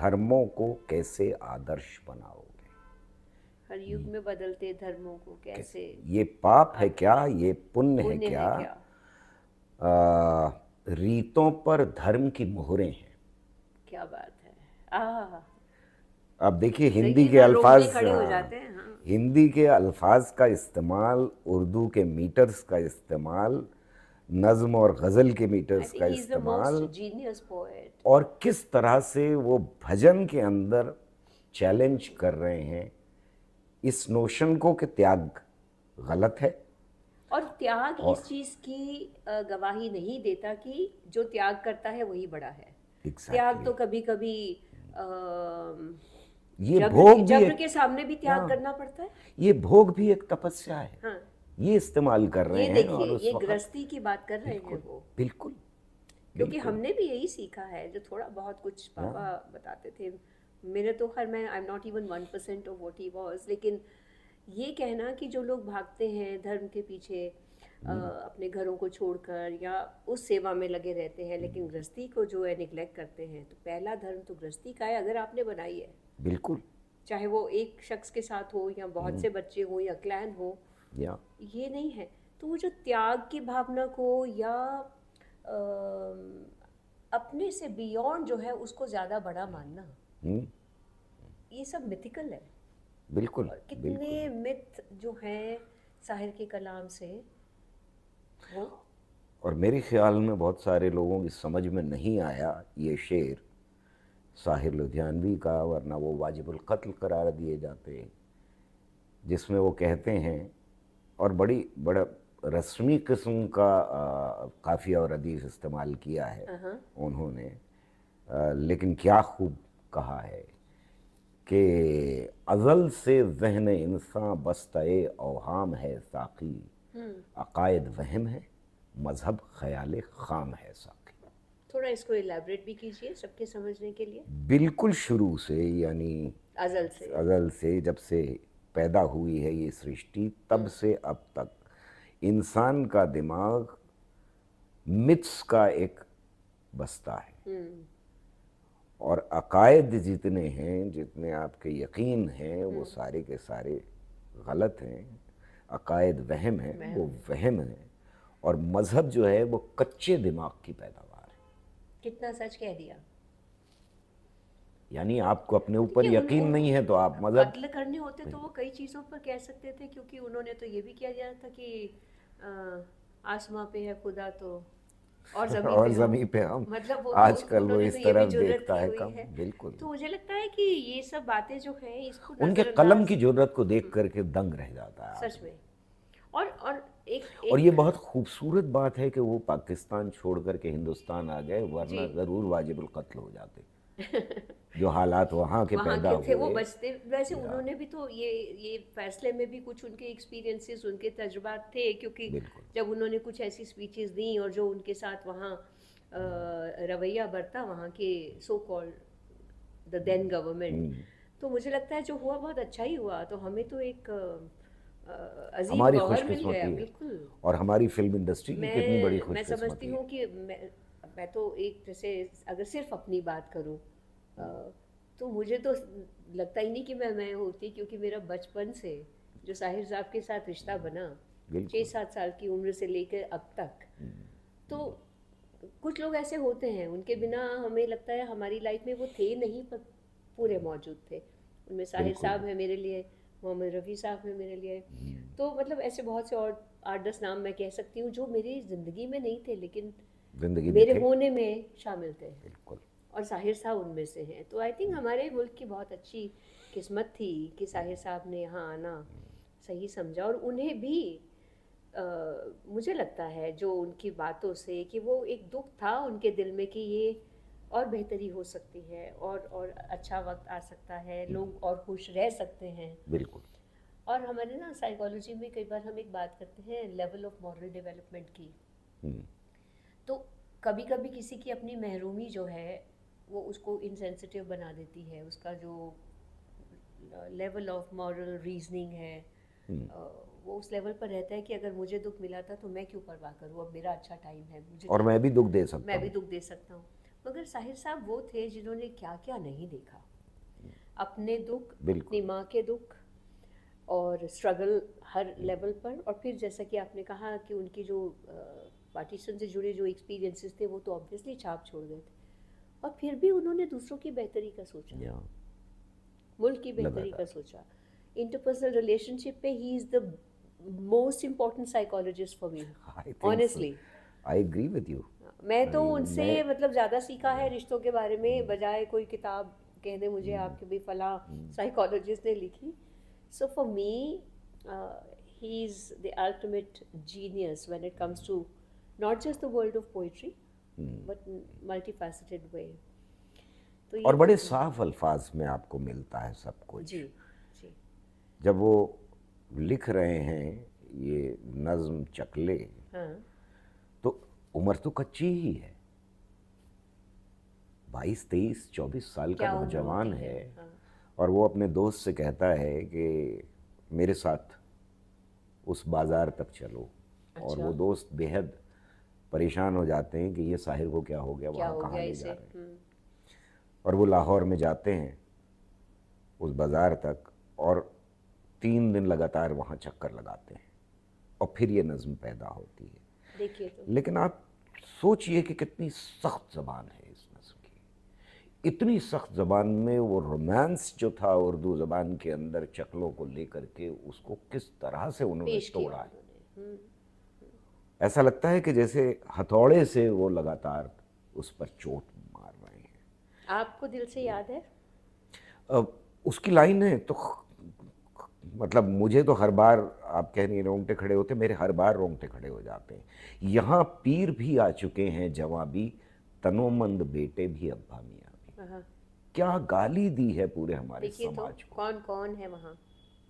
धर्मों को कैसे आदर्श बनाओ हर युग हम्म। में बदलते धर्मों को कैसे ये पाप है क्या ये पुण्य है क्या, क्या? आ, रीतों पर धर्म की मोहरें हैं क्या बात है आ, अब देखिए हिंदी के अल्फाज हाँ।, हाँ। हिंदी के अल्फाज का इस्तेमाल उर्दू के मीटर्स का इस्तेमाल नज्म और गज़ल के मीटर्स का इस्तेमाल और किस तरह से वो भजन के अंदर चैलेंज कर रहे हैं इस नोशन को कि त्याग गलत है और त्याग और, इस चीज की गवाही नहीं देता कि जो त्याग करता है वही बड़ा है exactly. त्याग तो कभी कभी आ, ये जब्र, भोग जब्र भी एक, के सामने भी त्याग हाँ, करना पड़ता है ये भोग भी एक तपस्या है हाँ, ये इस्तेमाल कर रहे हैं और ये गृहस्थी की बात कर रहे हैं वो बिल्कुल क्योंकि हमने भी यही सीखा है जो थोड़ा बहुत कुछ हाँ। पापा बताते थे मेरा तो खैर मैं I am not even one percent of what he was लेकिन ये कहना कि जो लोग भागते हैं धर्म के पीछे आ, हम्म। अपने घरों को छोड़कर या उस सेवा में लगे रहते हैं लेकिन गृहस्थी को जो है निग्लेक्ट करते हैं तो पहला धर्म तो गृहस्थी का है अगर आपने बनाई है बिल्कुल चाहे वो एक शख्स के साथ हो या बहुत हम्म। से बच्चे हो या क्लैन हो या ये नहीं है तो वो जो त्याग की भावना को या आ, अपने से बियॉन्ड जो है उसको ज़्यादा बड़ा मानना हम्म। ये सब मिथिकल है बिल्कुल कितने बिल्कुल। मिथ जो हैं साहिर के कलाम से वो और मेरे ख्याल में बहुत सारे लोगों की समझ में नहीं आया ये शेर साहिर लुधियानवी का वरना वो वाजिबुल कत्ल करार दिए जाते जिसमें वो कहते हैं और बड़ी बड़ा रस्मी किस्म का काफ़िया और अदीस इस्तेमाल किया है उन्होंने आ, लेकिन क्या खूब कहा है कि अजल से जहन इंसान बस्तए अवाम है साकी हम्म। अकायद वहम है मजहब ख्याल खाम है साकी थोड़ा इसको एलेबरेट भी कीजिए सबके समझने के लिए बिल्कुल शुरू से यानी अजल से अजल से जब से पैदा हुई है ये सृष्टि तब हम्म। से अब तक इंसान का दिमाग मिथ्स का एक बस्ता है हम्म। और अकायद जितने हैं जितने आपके यकीन हैं वो हम्म। सारे के सारे गलत हैं अकायद वहम है वो वहम है और मज़हब जो है वो कच्चे दिमाग की पैदावार है कितना सच कह दिया यानी आपको अपने ऊपर यकीन नहीं है तो आप मज़हब कत्ल करने होते तो वो कई चीज़ों पर कह सकते थे क्योंकि उन्होंने तो ये भी किया दिया था कि आसमां पे है खुदा तो और जमीन और जमीन पे हम मतलब वो आजकल वो इस तो तरह देखता है कम बिल्कुल तो मुझे लगता है कि ये सब बातें जो है इसको उनके कलम की जरूरत को देख हम्म। करके दंग रह जाता है सच में और और एक, एक और ये बहुत खूबसूरत बात है कि वो पाकिस्तान छोड़ करके हिंदुस्तान आ गए वरना ज़रूर वाजिबुल कत्ल हो जाते जो हालात वहाँ के पैदा हुए वो बचते वैसे उन्होंने भी तो ये ये फैसले में भी कुछ उनके एक्सपीरियंसेस उनके तजुर्बात थे क्योंकि जब उन्होंने कुछ ऐसी स्पीचेस दी और जो उनके साथ वहाँ रवैया बरता वहाँ के so called the then government तो मुझे लगता है जो हुआ बहुत अच्छा ही हुआ तो हमें तो एक हमारी खुशकिस्मती है बिल्कुल और हमारी फिल्म इंडस्ट्री की कितनी बड़ी खुशकिस्मती मैं समझती हूँ कि मैं, मैं तो एक जैसे अगर सिर्फ अपनी बात करूँ तो मुझे तो लगता ही नहीं कि मैं मैं होती क्योंकि मेरा बचपन से जो साहिर साहब के साथ रिश्ता बना छः सात साल की उम्र से लेकर अब तक हम्म। तो कुछ लोग ऐसे होते हैं उनके बिना हमें लगता है हमारी लाइफ में वो थे नहीं पर पूरे मौजूद थे उनमें साहिर साहब हैं मेरे लिए मोहम्मद रफ़ी साहब हैं मेरे लिए हम्म। तो मतलब ऐसे बहुत से और आठ दस नाम मैं कह सकती हूँ जो मेरी ज़िंदगी में नहीं थे लेकिन जिंदगी मेरे होने में शामिल थे बिल्कुल और साहिर साहब उनमें से हैं तो आई थिंक हमारे मुल्क की बहुत अच्छी किस्मत थी कि साहिर साहब ने यहाँ आना सही समझा और उन्हें भी आ, मुझे लगता है जो उनकी बातों से कि वो एक दुख था उनके दिल में कि ये और बेहतरी हो सकती है और और अच्छा वक्त आ सकता है लोग और खुश रह सकते हैं बिल्कुल और हमारे ना साइकोलॉजी में कई बार हम एक बात करते हैं लेवल ऑफ मॉरल डेवलपमेंट की हम्म। तो कभी कभी किसी की अपनी महरूमी जो है वो उसको इनसेंसिटिव बना देती है उसका जो लेवल ऑफ मॉरल रीजनिंग है हम्म। वो उस लेवल पर रहता है कि अगर मुझे दुख मिला था तो मैं क्यों परवाह करूँ अब मेरा अच्छा टाइम है मुझे और मैं भी दुख दे सकता मैं भी दुख दे सकता हूँ मगर साहिर साहब वो थे जिन्होंने क्या क्या नहीं देखा हम्म। अपने दुख अपनी माँ के दुख और स्ट्रगल हर लेवल हम्म। पर और फिर जैसा कि आपने कहा कि उनकी जो पार्टीशन से जुड़े जो एक्सपीरियंसेस थे वो तो ऑब्वियसली छाप छोड़ गए थे और फिर भी उन्होंने दूसरों की बेहतरी का सोचा yeah. मुल्क की बेहतरी का सोचा इंटरपर्सनल रिलेशनशिप पे he is the most important psychologist for me honestly I agree with you मैं तो I, उनसे मैं... मतलब ज़्यादा सीखा है रिश्तों के बारे में mm. बजाय कोई किताब कहने दे मुझे mm. आपके भी फला साइकोलॉजिस्ट mm. ने लिखी so for me he is the ultimate genius when it comes to not just the world of poetry but multifaceted वे तो और बड़े तो साफ अल्फाज में आपको मिलता है सब कुछ जी, जी. जब वो लिख रहे हैं ये नज्म चकले हाँ. तो उम्र तो कच्ची ही है बाईस तेईस चौबीस साल का नौजवान है, है। हाँ. और वो अपने दोस्त से कहता है कि मेरे साथ उस बाज़ार तक चलो अच्छा। और वो दोस्त बेहद परेशान हो जाते हैं कि ये साहिर को क्या हो गया वहाँ कहाँ ले जा रहे हैं हम्म। और वो लाहौर में जाते हैं उस बाज़ार तक और तीन दिन लगातार वहाँ चक्कर लगाते हैं और फिर ये नज़म पैदा होती है देखिए तो। लेकिन आप सोचिए कि कितनी सख्त ज़बान है इस नज़म की इतनी सख्त ज़बान में वो रोमांस जो था उर्दू ज़बान के अंदर चकलों को लेकर के उसको किस तरह से उन्होंने तोड़ा है हम्म। ऐसा लगता है कि जैसे हथौड़े से वो लगातार उस पर चोट मार रहे हैं आपको दिल से याद है अब उसकी लाइन है तो मतलब मुझे तो हर बार आप कह रही रोंगटे खड़े होते मेरे हर बार रोंगटे खड़े हो जाते हैं यहाँ पीर भी आ चुके हैं जवाबी तनोमंद बेटे भी अब्बा मिया भी हाँ। क्या गाली दी है पूरे हमारे तो समाज तो, को कौन कौन है वहाँ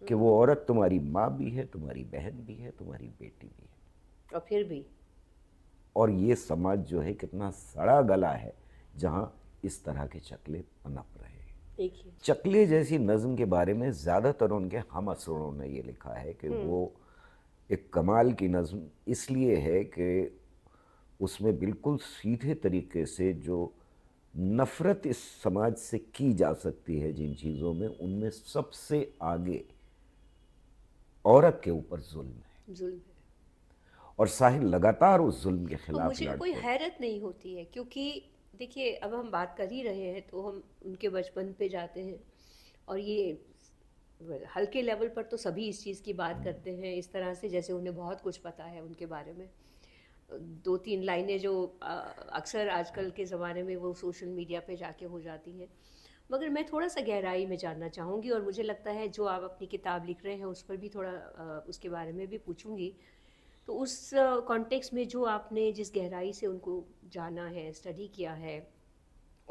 कि वो औरत तुम्हारी माँ भी है तुम्हारी बहन भी है तुम्हारी बेटी भी है और फिर भी और ये समाज जो है कितना सड़ा गला है जहाँ इस तरह के चकले पनप रहे देखिए चकले जैसी नज्म के बारे में ज़्यादातर उनके हम असरों ने ये लिखा है कि हम्म। वो एक कमाल की नज्म इसलिए है कि उसमें बिल्कुल सीधे तरीके से जो नफ़रत इस समाज से की जा सकती है जिन चीज़ों में उनमें सबसे आगे औरत के ऊपर जुल्म है जुल्म है और साहिल लगातार उस जुल्म के खिलाफ मुझे कोई हैरत नहीं होती है क्योंकि देखिए अब हम बात कर ही रहे हैं तो हम उनके बचपन पे जाते हैं और ये हल्के लेवल पर तो सभी इस चीज़ की बात करते हैं इस तरह से जैसे उन्हें बहुत कुछ पता है उनके बारे में दो तीन लाइनें जो अक्सर आजकल के ज़माने में वो सोशल मीडिया पे जाके हो जाती हैं मगर मैं थोड़ा सा गहराई में जानना चाहूँगी और मुझे लगता है जो आप अपनी किताब लिख रहे हैं उस पर भी थोड़ा उसके बारे में भी पूछूँगी तो उस कॉन्टेक्स्ट में जो आपने जिस गहराई से उनको जाना है स्टडी किया है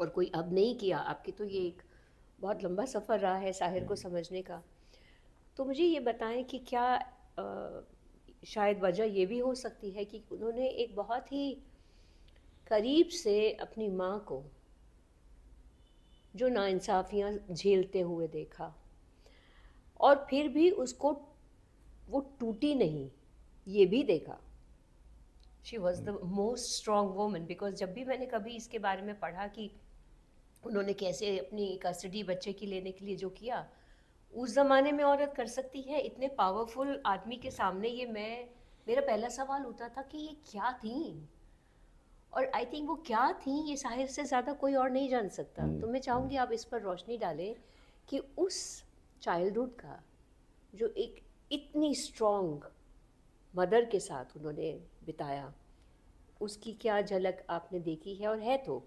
और कोई अब नहीं किया आपकी तो ये एक बहुत लंबा सफ़र रहा है साहिर को हम्म। समझने का तो मुझे ये बताएं कि क्या आ, शायद वजह ये भी हो सकती है कि उन्होंने एक बहुत ही करीब से अपनी माँ को जो नाानसाफियाँ झेलते हुए देखा और फिर भी उसको वो टूटी नहीं ये भी देखा she was the most strong woman because जब भी मैंने कभी इसके बारे में पढ़ा कि उन्होंने कैसे अपनी कस्टडी बच्चे की लेने के लिए जो किया उस ज़माने में औरत कर सकती है इतने पावरफुल आदमी के सामने ये मैं मेरा पहला सवाल होता था कि ये क्या थी और आई थिंक वो क्या थी ये साहिर से ज़्यादा कोई और नहीं जान सकता हम्म। तो मैं चाहूँगी आप इस पर रोशनी डालें कि उस चाइल्डहुड का जो एक इतनी स्ट्रॉन्ग मदर के साथ उन्होंने बिताया उसकी क्या झलक आपने देखी है और है तो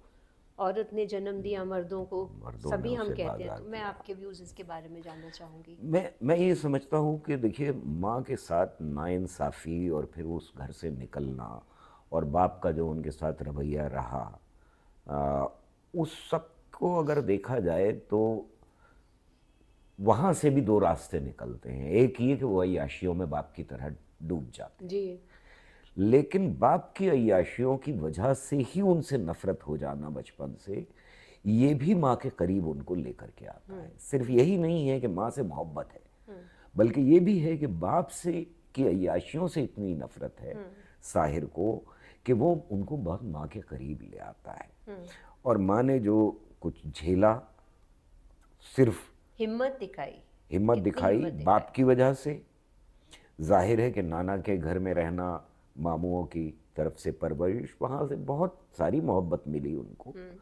औरत ने जन्म दिया मर्दों को मर्दों सभी हम कहते हैं तो मैं आपके व्यूज़ इसके बारे में जानना चाहूँगी मैं मैं ये समझता हूँ कि देखिए माँ के साथ नाइंसाफ़ी और फिर उस घर से निकलना और बाप का जो उनके साथ रवैया रहा आ, उस सब को अगर देखा जाए तो वहाँ से भी दो रास्ते निकलते हैं एक ये कि वो अयाशियों में बाप की तरह डूब जाते जी लेकिन बाप की अयाशियों की वजह से ही उनसे नफरत हो जाना बचपन से ये भी माँ के करीब उनको लेकर के आता हम्म। है सिर्फ यही नहीं है कि माँ से मोहब्बत है हम्म। बल्कि ये भी है कि बाप से की अयाशियों से इतनी नफरत है हम्म। साहिर को कि वो उनको बहुत माँ के करीब ले आता है और माँ ने जो कुछ झेला सिर्फ हिम्मत दिखाई हिम्मत दिखाई, दिखाई बाप की वजह से जाहिर है कि नाना के घर में रहना मामुओं की तरफ से परवरिश वहाँ से बहुत सारी मोहब्बत मिली उनको हम्म।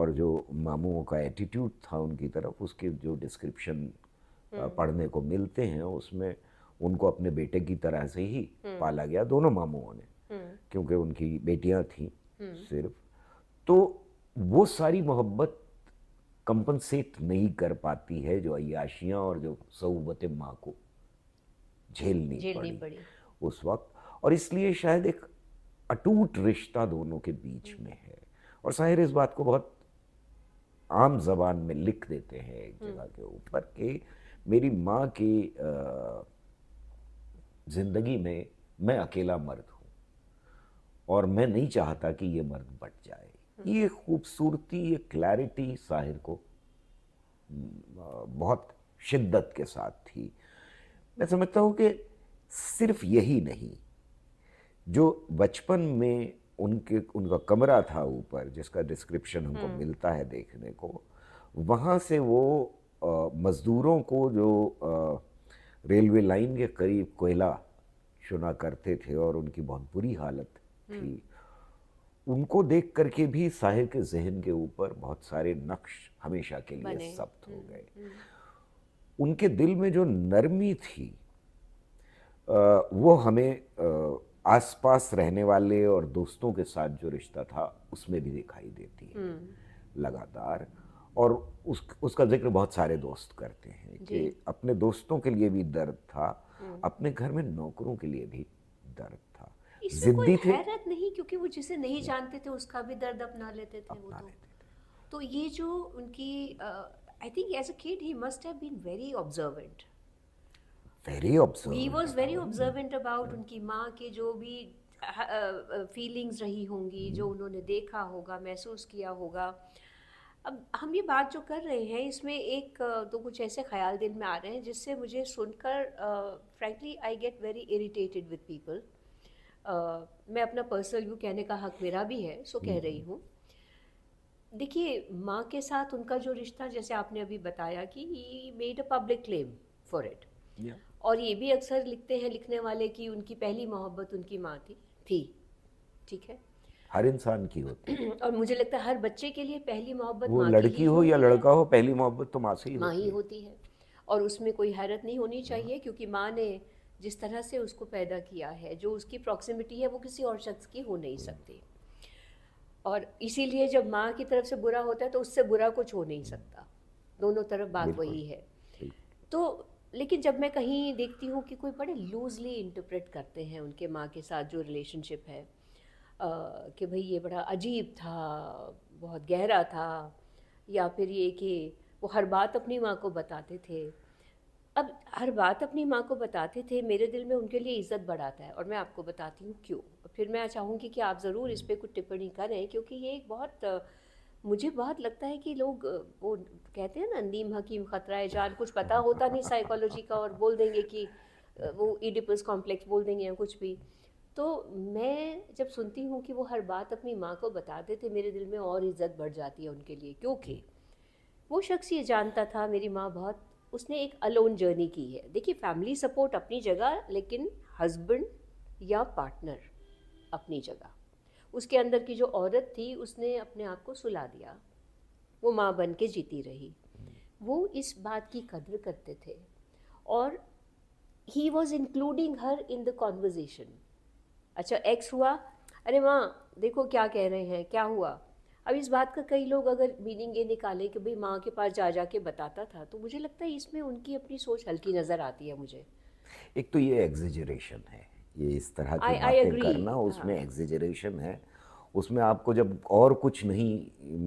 और जो मामुओं का एटीट्यूड था उनकी तरफ उसके जो डिस्क्रिप्शन हम्म। पढ़ने को मिलते हैं उसमें उनको अपने बेटे की तरह से ही हम्म। पाला गया दोनों मामुओं ने क्योंकि उनकी बेटियां थीं सिर्फ तो वो सारी मोहब्बत कंपनसेट नहीं कर पाती है जो अयाशियाँ और जो सऊबत माँ को झेलनी पड़ी, पड़ी उस वक्त और इसलिए शायद एक अटूट रिश्ता दोनों के बीच हम्म। में है और साहिर इस बात को बहुत आम जबान में लिख देते हैं एक हम्म। जगह के ऊपर कि मेरी माँ की ज़िंदगी में मैं अकेला मर्द हूँ और मैं नहीं चाहता कि ये मर्द बट जाए हम्म। ये खूबसूरती ये क्लैरिटी साहिर को बहुत शिद्दत के साथ थी मैं समझता हूँ कि सिर्फ यही नहीं जो बचपन में उनके उनका कमरा था ऊपर जिसका डिस्क्रिप्शन हमको हम्म। मिलता है देखने को वहाँ से वो मज़दूरों को जो रेलवे लाइन के करीब कोयला चुना करते थे और उनकी बहुत बुरी हालत हम्म। थी उनको देख करके भी साहिर के जहन के ऊपर बहुत सारे नक्श हमेशा के लिए सब्त हो हम्म, गए उनके दिल में जो नरमी थी वो हमें आसपास रहने वाले और दोस्तों के साथ जो रिश्ता था उसमें भी दिखाई देती है हम्म। लगातार और उस उसका जिक्र बहुत सारे दोस्त करते हैं कि अपने दोस्तों के लिए भी दर्द था हम्म। अपने घर में नौकरों के लिए भी दर्द था जिद्दी थे हैरत नहीं क्योंकि वो जिसे नहीं जानते थे उसका भी दर्द अपना लेते थे अपना वो तो, लेते थे। तो ये जो उनकी I think as a kid he must have been very observant. Very observant. He was very observant about उनकी माँ के जो भी फीलिंग्स रही होंगी जो उन्होंने देखा होगा महसूस किया होगा अब हम ये बात जो कर रहे हैं इसमें एक तो कुछ ऐसे ख्याल दिल में आ रहे हैं जिससे मुझे सुनकर frankly I get very irritated with people मैं अपना पर्सनल व्यू कहने का हक मेरा भी है सो कह हम्म। रही हूँ देखिए माँ के साथ उनका जो रिश्ता जैसे आपने अभी बताया कि made a public claim for it और ये भी अक्सर लिखते हैं लिखने वाले कि उनकी पहली मोहब्बत उनकी माँ थी थी ठीक है हर इंसान की होती है और मुझे लगता है हर बच्चे के लिए पहली मोहब्बत वो लड़की हो या लड़का हो पहली मोहब्बत तो माँ से ही माँ ही होती है और उसमें कोई हैरत नहीं होनी चाहिए क्योंकि माँ ने जिस तरह से उसको पैदा किया है जो उसकी प्रॉक्सिमिटी है वो किसी और शख्स की हो नहीं hmm. सकती और इसीलिए जब माँ की तरफ से बुरा होता है तो उससे बुरा कुछ हो नहीं सकता दोनों तरफ बात वही है तो लेकिन जब मैं कहीं देखती हूँ कि कोई बड़े लूजली इंटरप्रेट करते हैं उनके माँ के साथ जो रिलेशनशिप है आ, कि भाई ये बड़ा अजीब था बहुत गहरा था या फिर ये कि वो हर बात अपनी माँ को बताते थे अब हर बात अपनी माँ को बताते थे मेरे दिल में उनके लिए इज़्ज़त बढ़ाता है और मैं आपको बताती हूँ क्यों फिर मैं चाहूँगी कि आप ज़रूर इस पर कुछ टिप्पणी करें क्योंकि ये एक बहुत मुझे बहुत लगता है कि लोग वो कहते हैं ना नीम हकीम ख़तरा जान कुछ पता होता नहीं साइकोलॉजी का और बोल देंगे कि वो ईडिपस कॉम्प्लेक्स बोल देंगे या कुछ भी तो मैं जब सुनती हूँ कि वो हर बात अपनी माँ को बताते थे मेरे दिल में और इज़्ज़त बढ़ जाती है उनके लिए क्योंकि वो शख्स ये जानता था मेरी माँ बहुत उसने एक अलोन जर्नी की है देखिए फैमिली सपोर्ट अपनी जगह लेकिन हस्बैंड या पार्टनर अपनी जगह उसके अंदर की जो औरत थी उसने अपने आप को सुला दिया वो माँ बन के जीती रही वो इस बात की कदर करते थे और he was including her in the conversation अच्छा एक्स हुआ अरे माँ देखो क्या कह रहे हैं क्या हुआ अब इस बात का कई लोग अगर मीनिंग ये निकालें कि भाई माँ के पास जा जा के बताता था तो मुझे लगता है इसमें उनकी अपनी सोच हल्की नज़र आती है मुझे एक तो ये एग्जिजरेशन है ये इस तरह की बातें करना हाँ। उसमें हाँ। एग्जिजरेशन है उसमें आपको जब और कुछ नहीं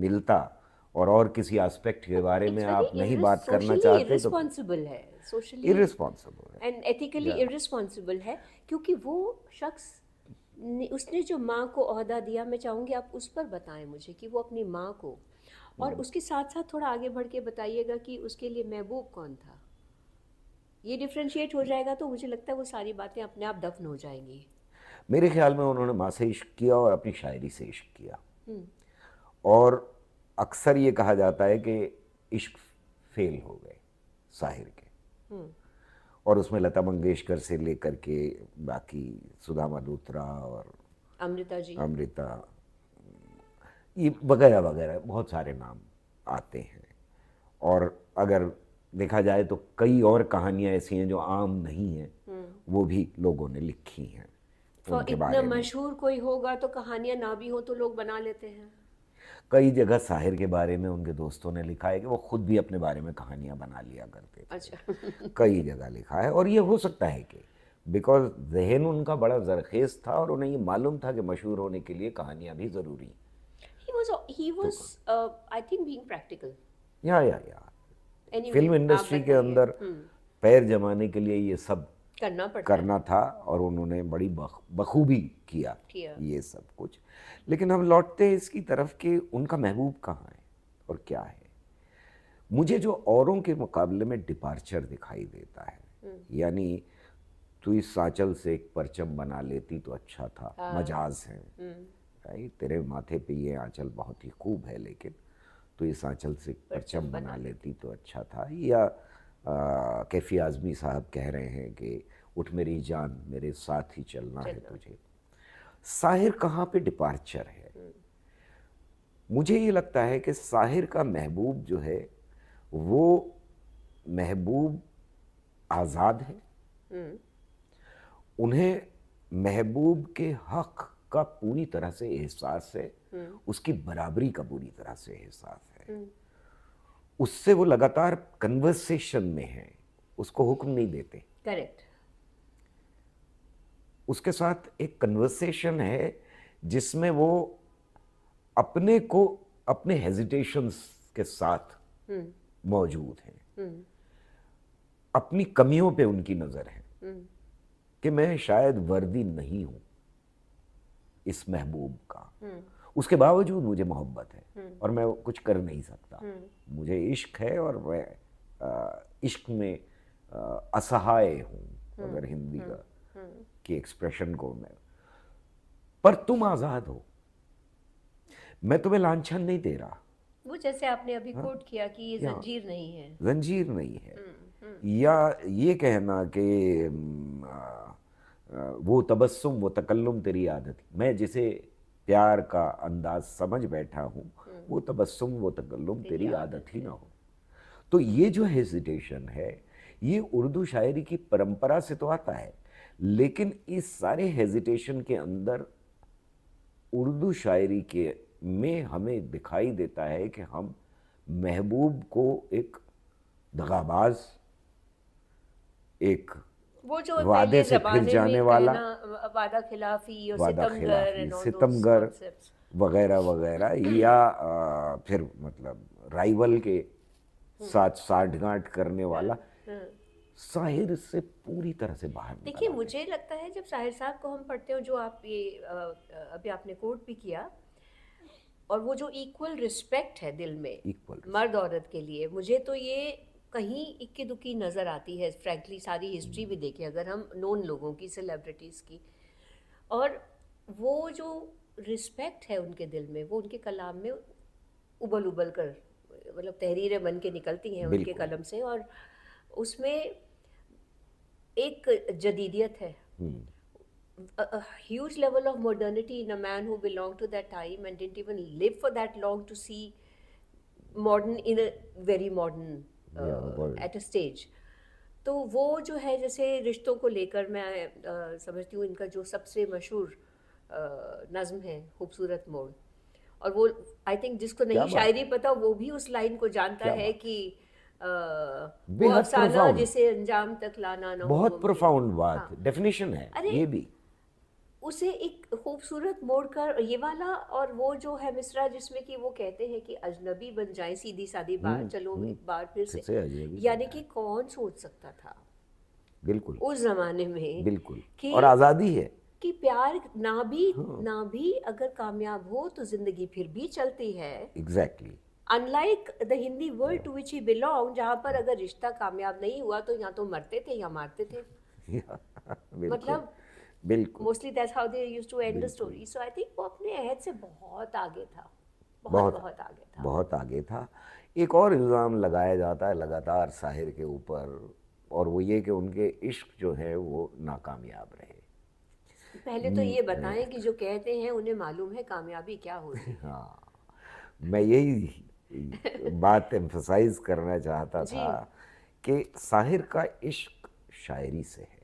मिलता और और किसी एस्पेक्ट के बारे में आप नहीं बात करना चाहते तो इरिस्पॉन्सिबल है सोशली इरिस्पॉन्सिबल है एंड एथिकली इरिस्पॉन्सिबल है क्योंकि वो शख्स उसने जो माँ को अहदा दिया मैं चाहूँगी आप उस पर बताएं मुझे कि वो अपनी माँ को और हम्म। उसके साथ साथ थोड़ा आगे बढ़ के बताइएगा कि उसके लिए महबूब कौन था ये डिफ्रेंशिएट हो जाएगा तो मुझे लगता है वो सारी बातें अपने आप दफन हो जाएंगी मेरे ख्याल में उन्होंने माँ से इश्क किया और अपनी शायरी से इश्क किया हम्म। और अक्सर ये कहा जाता है कि इश्क फेल हो गए साहिर के हम्म। और उसमें लता मंगेशकर से लेकर के बाकी सुधा मल्होत्रा और अमृता जी अमृता ये वगैरह वगैरह बहुत सारे नाम आते हैं और अगर देखा जाए तो कई और कहानियाँ ऐसी हैं जो आम नहीं हैं हम्म। वो भी लोगों ने लिखी हैं तो इतना मशहूर कोई होगा तो कहानियाँ ना भी हो तो लोग बना लेते हैं कई जगह साहिर के बारे में उनके दोस्तों ने लिखा है कि वो खुद भी अपने बारे में कहानियाँ बना लिया करते थे अच्छा कई जगह लिखा है और ये हो सकता है कि बिकॉज जहन उनका बड़ा जरखेज़ था और उन्हें ये मालूम था कि मशहूर होने के लिए कहानियाँ भी ज़रूरी तो uh, या फिल्म इंडस्ट्री के अंदर हम्म। पैर जमाने के लिए ये सब करना पड़ता करना था और उन्होंने बड़ी बखूबी किया, किया ये सब कुछ लेकिन हम लौटते हैं इसकी तरफ कि उनका महबूब कहाँ है और क्या है मुझे जो औरों के मुकाबले में डिपार्चर दिखाई देता है हम्म। यानी तू इस साँचल से एक परचम बना लेती तो अच्छा था हाँ। मजाज है हम्म। राइट तेरे माथे पे ये आंचल बहुत ही खूब है लेकिन तू इस आंचल से परचम बना लेती तो अच्छा था या कैफ़ी आज़मी साहब कह रहे हैं कि उठ मेरी जान मेरे साथ ही चलना है तुझे साहिर कहाँ पे डिपार्चर है हम्म। मुझे ये लगता है कि साहिर का महबूब जो है वो महबूब आज़ाद है हम्म। उन्हें महबूब के हक़ का पूरी तरह से एहसास है हम्म। उसकी बराबरी का पूरी तरह से एहसास है उससे वो लगातार कन्वर्सेशन में है उसको हुक्म नहीं देते करेक्ट उसके साथ एक कन्वर्सेशन है जिसमें वो अपने को अपने हेजिटेशंस के साथ हम्म। मौजूद है हम्म। अपनी कमियों पे उनकी नज़र है हम्म। कि मैं शायद वर्दी नहीं हूं इस महबूब का उसके बावजूद मुझे मोहब्बत है हम्म। और मैं कुछ कर नहीं सकता हम्म। मुझे इश्क है और मैं इश्क में असहाय हूँ हम्म। अगर हिंदी का के एक्सप्रेशन को मैं पर तुम आज़ाद हो मैं तुम्हें लांछन नहीं दे रहा वो जैसे आपने अभी हाँ? कोट किया कि ये जंजीर नहीं है जंजीर नहीं है या ये कहना कि वो तबस्सुम वो तकल्लुम तेरी आदत मैं जिसे प्यार का अंदाज समझ बैठा हूँ हम्म। वो तबस्सुम तो वो तकल्लुम तो तेरी आदत ही ना हो तो ये जो हेजिटेशन है ये उर्दू शायरी की परंपरा से तो आता है लेकिन इस सारे हेजिटेशन के अंदर उर्दू शायरी के में हमें दिखाई देता है कि हम महबूब को एक दगाबाज एक वो जो वादे से फिर जाने वाला वादा खिलाफी और वादा खिलाफी सितमगर वगैरह वगैरह या फिर मतलब राइवल के हम्म। साथ साठगांठ करने हम्म, वाला हम्म। साहिर से पूरी तरह से बाहर देखिए मुझे लगता है जब साहिर साहब को हम पढ़ते हो जो आप ये अभी आपने कोट भी किया और वो जो इक्वल रिस्पेक्ट है दिल में मर्द औरत के लिए मुझे तो ये कहीं इक्की दुक्की नज़र आती है फ्रैंकली सारी हिस्ट्री भी देखें अगर हम नॉन लोगों की सेलिब्रिटीज़ की और वो जो रिस्पेक्ट है उनके दिल में वो उनके कलाम में उबल उबल कर मतलब तहरीरें बन के निकलती हैं उनके कलम से और उसमें एक जदीदियत है ह्यूज हम्म। Level of modernity in a man who belong to that time and didn't even live for that long to see modern in a very modern at a stage तो वो जो है जैसे रिश्तों को लेकर मैं आ, समझती हूँ इनका जो सबसे मशहूर uh, नज़म है खूबसूरत मोड़ और वो आई थिंक जिसको नहीं शायरी पता वो भी उस लाइन को जानता है कि आ, अफसाना जिसे अंजाम तक लाना ना बहुत प्रोफाउंड बात डेफिनेशन हाँ। है ये भी उसे एक खूबसूरत मोड़ कर ये वाला और वो जो है मिसरा जिसमें कि वो कहते हैं कि अजनबी बन जाए सीधी सादी बात हम्म, चलो हम्म। एक बार फिर से, से यानी कि कौन सोच सकता था बिल्कुल उस जमाने में बिल्कुल और आज़ादी है कि प्यार ना भी हाँ। ना भी अगर कामयाब हो तो जिंदगी फिर भी चलती है exactly exactly. Unlike the Hindi world to which he belong जहाँ पर अगर रिश्ता कामयाब नहीं हुआ तो या तो मरते थे या मारते थे yeah. बिल्कुल mostly that's how they used to and the story so I think वो अपने अहद से बहुत आगे था बहुत बहुत आगे था बहुत आगे था एक और इल्ज़ाम लगाया जाता है लगातार साहिर के ऊपर और वो ये कि उनके इश्क जो है वो नाकामयाब रहे पहले तो ये बताएं कि जो कहते हैं उन्हें मालूम है कामयाबी क्या होती है हाँ मैं यही बात एम्फसाइज करना चाहता था कि साहिर का इश्क शायरी से है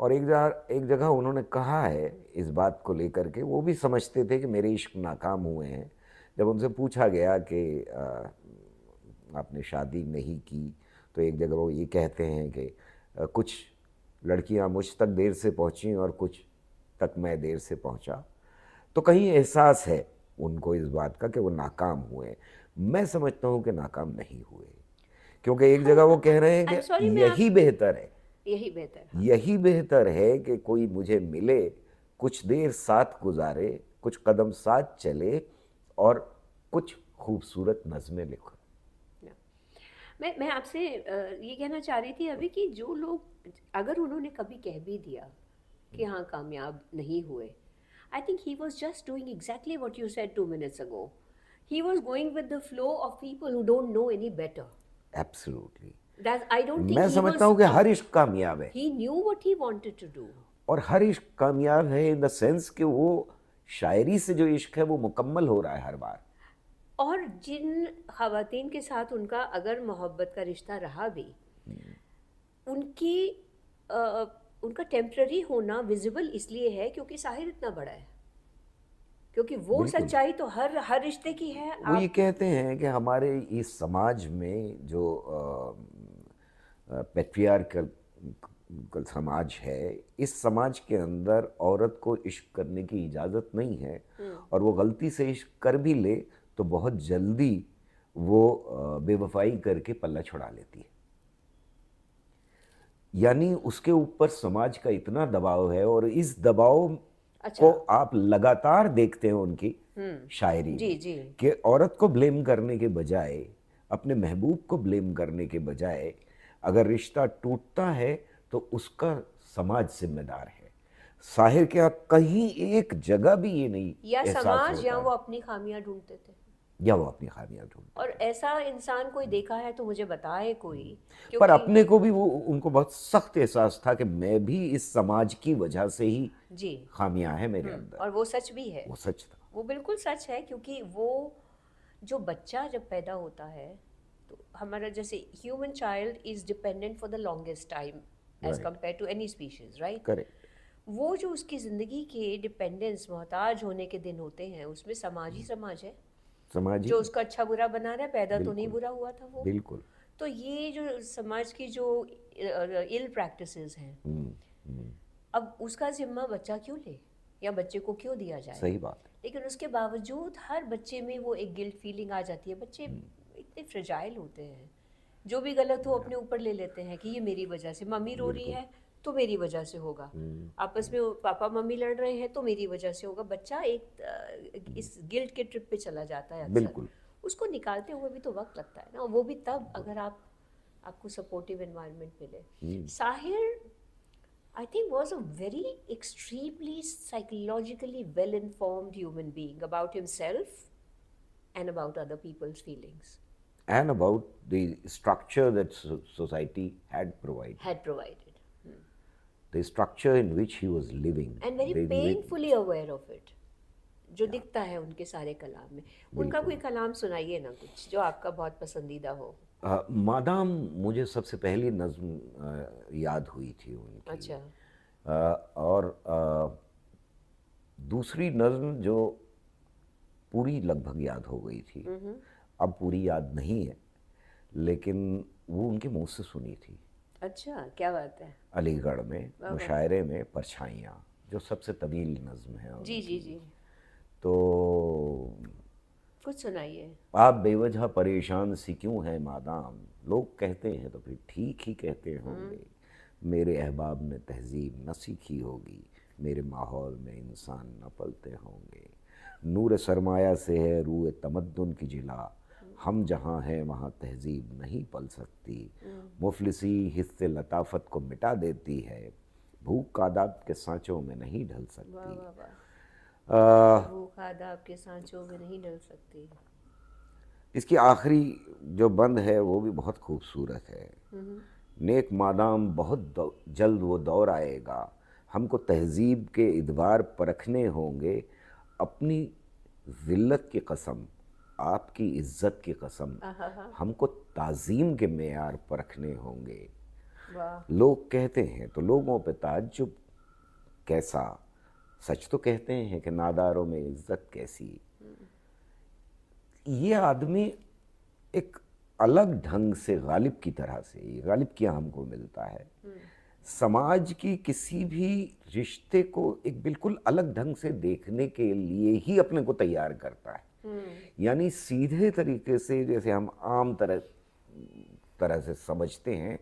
और एक जगह एक जगह उन्होंने कहा है इस बात को लेकर के वो भी समझते थे कि मेरे इश्क नाकाम हुए हैं जब उनसे पूछा गया कि आपने शादी नहीं की तो एक जगह वो ये कहते हैं कि कुछ लड़कियां मुझ तक देर से पहुंची और कुछ तक मैं देर से पहुंचा तो कहीं एहसास है उनको इस बात का कि वो नाकाम हुए मैं समझता हूँ कि नाकाम नहीं हुए क्योंकि एक जगह वो कह रहे हैं कि यही बेहतर है यही बेहतर यही बेहतर है कि कोई मुझे मिले कुछ देर साथ गुजारे कुछ कदम साथ चले और कुछ खूबसूरत नज़में लिखो मैं मैं आपसे ये कहना चाह रही थी अभी कि जो लोग अगर उन्होंने कभी कह भी दिया कि हाँ कामयाब नहीं हुए I think he was just doing exactly what you said two minutes ago he was going with the flow of people who don't know any better absolutely मैं समझता हूँ कि हर इश्क कामयाब है और हर इश्क कामयाब है इन द सेंस कि वो शायरी से जो इश्क है वो मुकम्मल हो रहा है हर बार और जिन खातन के साथ उनका अगर मोहब्बत का रिश्ता रहा भी हम्म। उनकी आ, उनका टेम्प्ररी होना विजिबल इसलिए है क्योंकि साहिर इतना बड़ा है क्योंकि वो सच्चाई तो हर हर रिश्ते की है वो आप... ये कहते हैं कि हमारे इस समाज में जो आ, पेट्रियार्कल समाज है इस समाज के अंदर औरत को इश्क करने की इजाज़त नहीं है हम्म। और वो गलती से इश्क कर भी ले तो बहुत जल्दी वो बेवफाई करके पल्ला छुड़ा लेती है यानी उसके ऊपर समाज का इतना दबाव है और इस दबाव अच्छा। को आप लगातार देखते हैं उनकी हम्म। शायरी जी, जी। कि औरत को ब्लेम करने के बजाय अपने महबूब को ब्लेम करने के बजाय अगर रिश्ता टूटता है तो उसका समाज जिम्मेदार है साहिर यहाँ कहीं एक जगह भी ये नहीं या समाज या वो अपनी खामियां ढूंढते थे या वो अपनी खामियां ढूंढते और ऐसा इंसान कोई देखा है तो मुझे बताए कोई पर अपने को भी वो उनको बहुत सख्त एहसास था कि मैं भी इस समाज की वजह से ही जी खामियां है मेरे हम्म, अंदर और वो सच भी है वो सच था वो बिल्कुल सच है क्योंकि वो जो बच्चा जब पैदा होता है हमारा जैसे human child is dependent for the longest time as compare to any species right वो जो उसकी ज़िंदगी के डिपेंडेंस मोहताज होने के दिन होते हैं उसमें समाज ही समाज है समाजी? जो उसका अच्छा बुरा बना रहा है पैदा तो नहीं बुरा हुआ था वो बिल्कुल तो ये जो समाज की जो इल प्रैक्टिस है अब उसका जिम्मा बच्चा क्यों ले या बच्चे को क्यों दिया जाए सही बात लेकिन उसके बावजूद हर बच्चे में वो एक गिल्ट फीलिंग आ जाती है बच्चे हम्म। कितने फ्रजाइल होते हैं जो भी गलत हो अपने ऊपर ले लेते हैं कि ये मेरी वजह से मम्मी रो रही है तो मेरी वजह से होगा हम्म। आपस में पापा मम्मी लड़ रहे हैं तो मेरी वजह से होगा बच्चा एक इस गिल्ट के ट्रिप पे चला जाता है बिल्कुल उसको निकालते हुए भी तो वक्त लगता है ना वो भी तब अगर आप आपको सपोर्टिव एनवायरनमेंट मिले हम्म। Sahir I think was a very extremely psychologically well informed human being about himself and about other people's feelings and about the structure that society had provided. Had provided. Hmm. The structure in which he was living. And very they, painfully lived. aware of it. जो दिखता है उनके सारे कलाम में उनका कोई कलाम सुनाइए ना कुछ जो आपका बहुत पसंदीदा हो आ, मादाम मुझे सबसे पहली नज्म याद हुई थी उनकी अच्छा आ, और आ, दूसरी नज्म जो पूरी लगभग याद हो गई थी अब पूरी याद नहीं है लेकिन वो उनके मुँह से सुनी थी अच्छा क्या बात है अलीगढ़ में मुशायरे में परछाइयाँ जो सबसे तवील नज्म है जी जी जी तो कुछ सुनाइए आप बेवजह परेशान सी क्यों हैं मादाम लोग कहते हैं तो फिर ठीक ही कहते हम्म। होंगे मेरे अहबाब ने तहजीब न सीखी होगी मेरे माहौल में इंसान न पलते होंगे नूर सरमाया से है रूए तमद्दन की जिला हम जहाँ हैं वहाँ तहजीब नहीं पल सकती हम्म। मुफलिसी हिस्से लताफत को मिटा देती है भूख कादाब के सांचों में नहीं ढल सकती भूख आदाब के सांचों में नहीं ढल सकती इसकी आखिरी जो बंद है वो भी बहुत खूबसूरत है हम्म। नेक मादाम बहुत जल्द वो दौर आएगा हमको तहजीब के इदवार परखने होंगे अपनी ज़िल्लत की कसम आपकी इज्जत की कसम हमको ताजीम के मैार परखने होंगे लोग कहते हैं तो लोगों पे ताज्जुब कैसा सच तो कहते हैं कि नादारों में इज्जत कैसी ये आदमी एक अलग ढंग से गालिब की तरह से गालिब क्या हमको मिलता है हम्म। समाज की किसी भी रिश्ते को एक बिल्कुल अलग ढंग से देखने के लिए ही अपने को तैयार करता है हम्म। यानी सीधे तरीके से जैसे हम आम तरह तरह से समझते हैं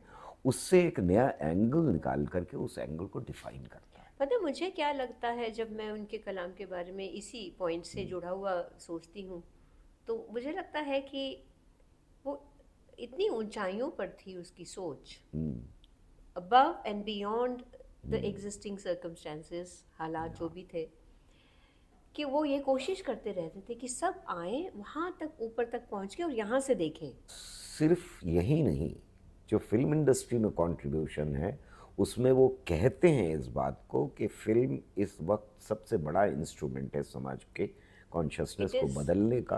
उससे एक नया एंगल निकाल करके उस एंगल को डिफाइन करते हैं पता मुझे क्या लगता है जब मैं उनके कलाम के बारे में इसी पॉइंट से हम्म। जुड़ा हुआ सोचती हूँ तो मुझे लगता है कि वो इतनी ऊंचाइयों पर थी उसकी सोच above and beyond the existing circumstances हालात जो हाँ। भी थे कि वो ये कोशिश करते रहते थे कि सब आए वहाँ तक ऊपर तक पहुँच के और यहाँ से देखें सिर्फ यही नहीं जो फिल्म इंडस्ट्री में कंट्रीब्यूशन है उसमें वो कहते हैं इस बात को कि फिल्म इस वक्त सबसे बड़ा इंस्ट्रूमेंट है समाज के कॉन्शसनेस को बदलने का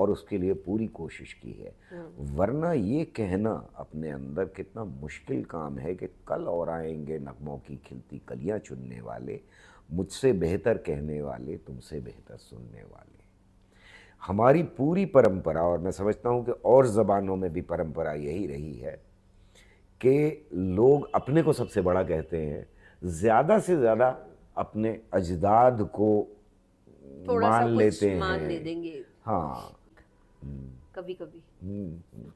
और उसके लिए पूरी कोशिश की है हाँ। वरना ये कहना अपने अंदर कितना मुश्किल काम है कि कल और आएंगे नगमों की खिलती कलियां चुनने वाले मुझसे बेहतर कहने वाले तुमसे बेहतर सुनने वाले हमारी पूरी परंपरा और मैं समझता हूँ कि और ज़बानों में भी परंपरा यही रही है कि लोग अपने को सबसे बड़ा कहते हैं ज़्यादा से ज़्यादा अपने अजदाद को मान लेते हैं मान देंगे हाँ कभी कभी हम्म, हम्म।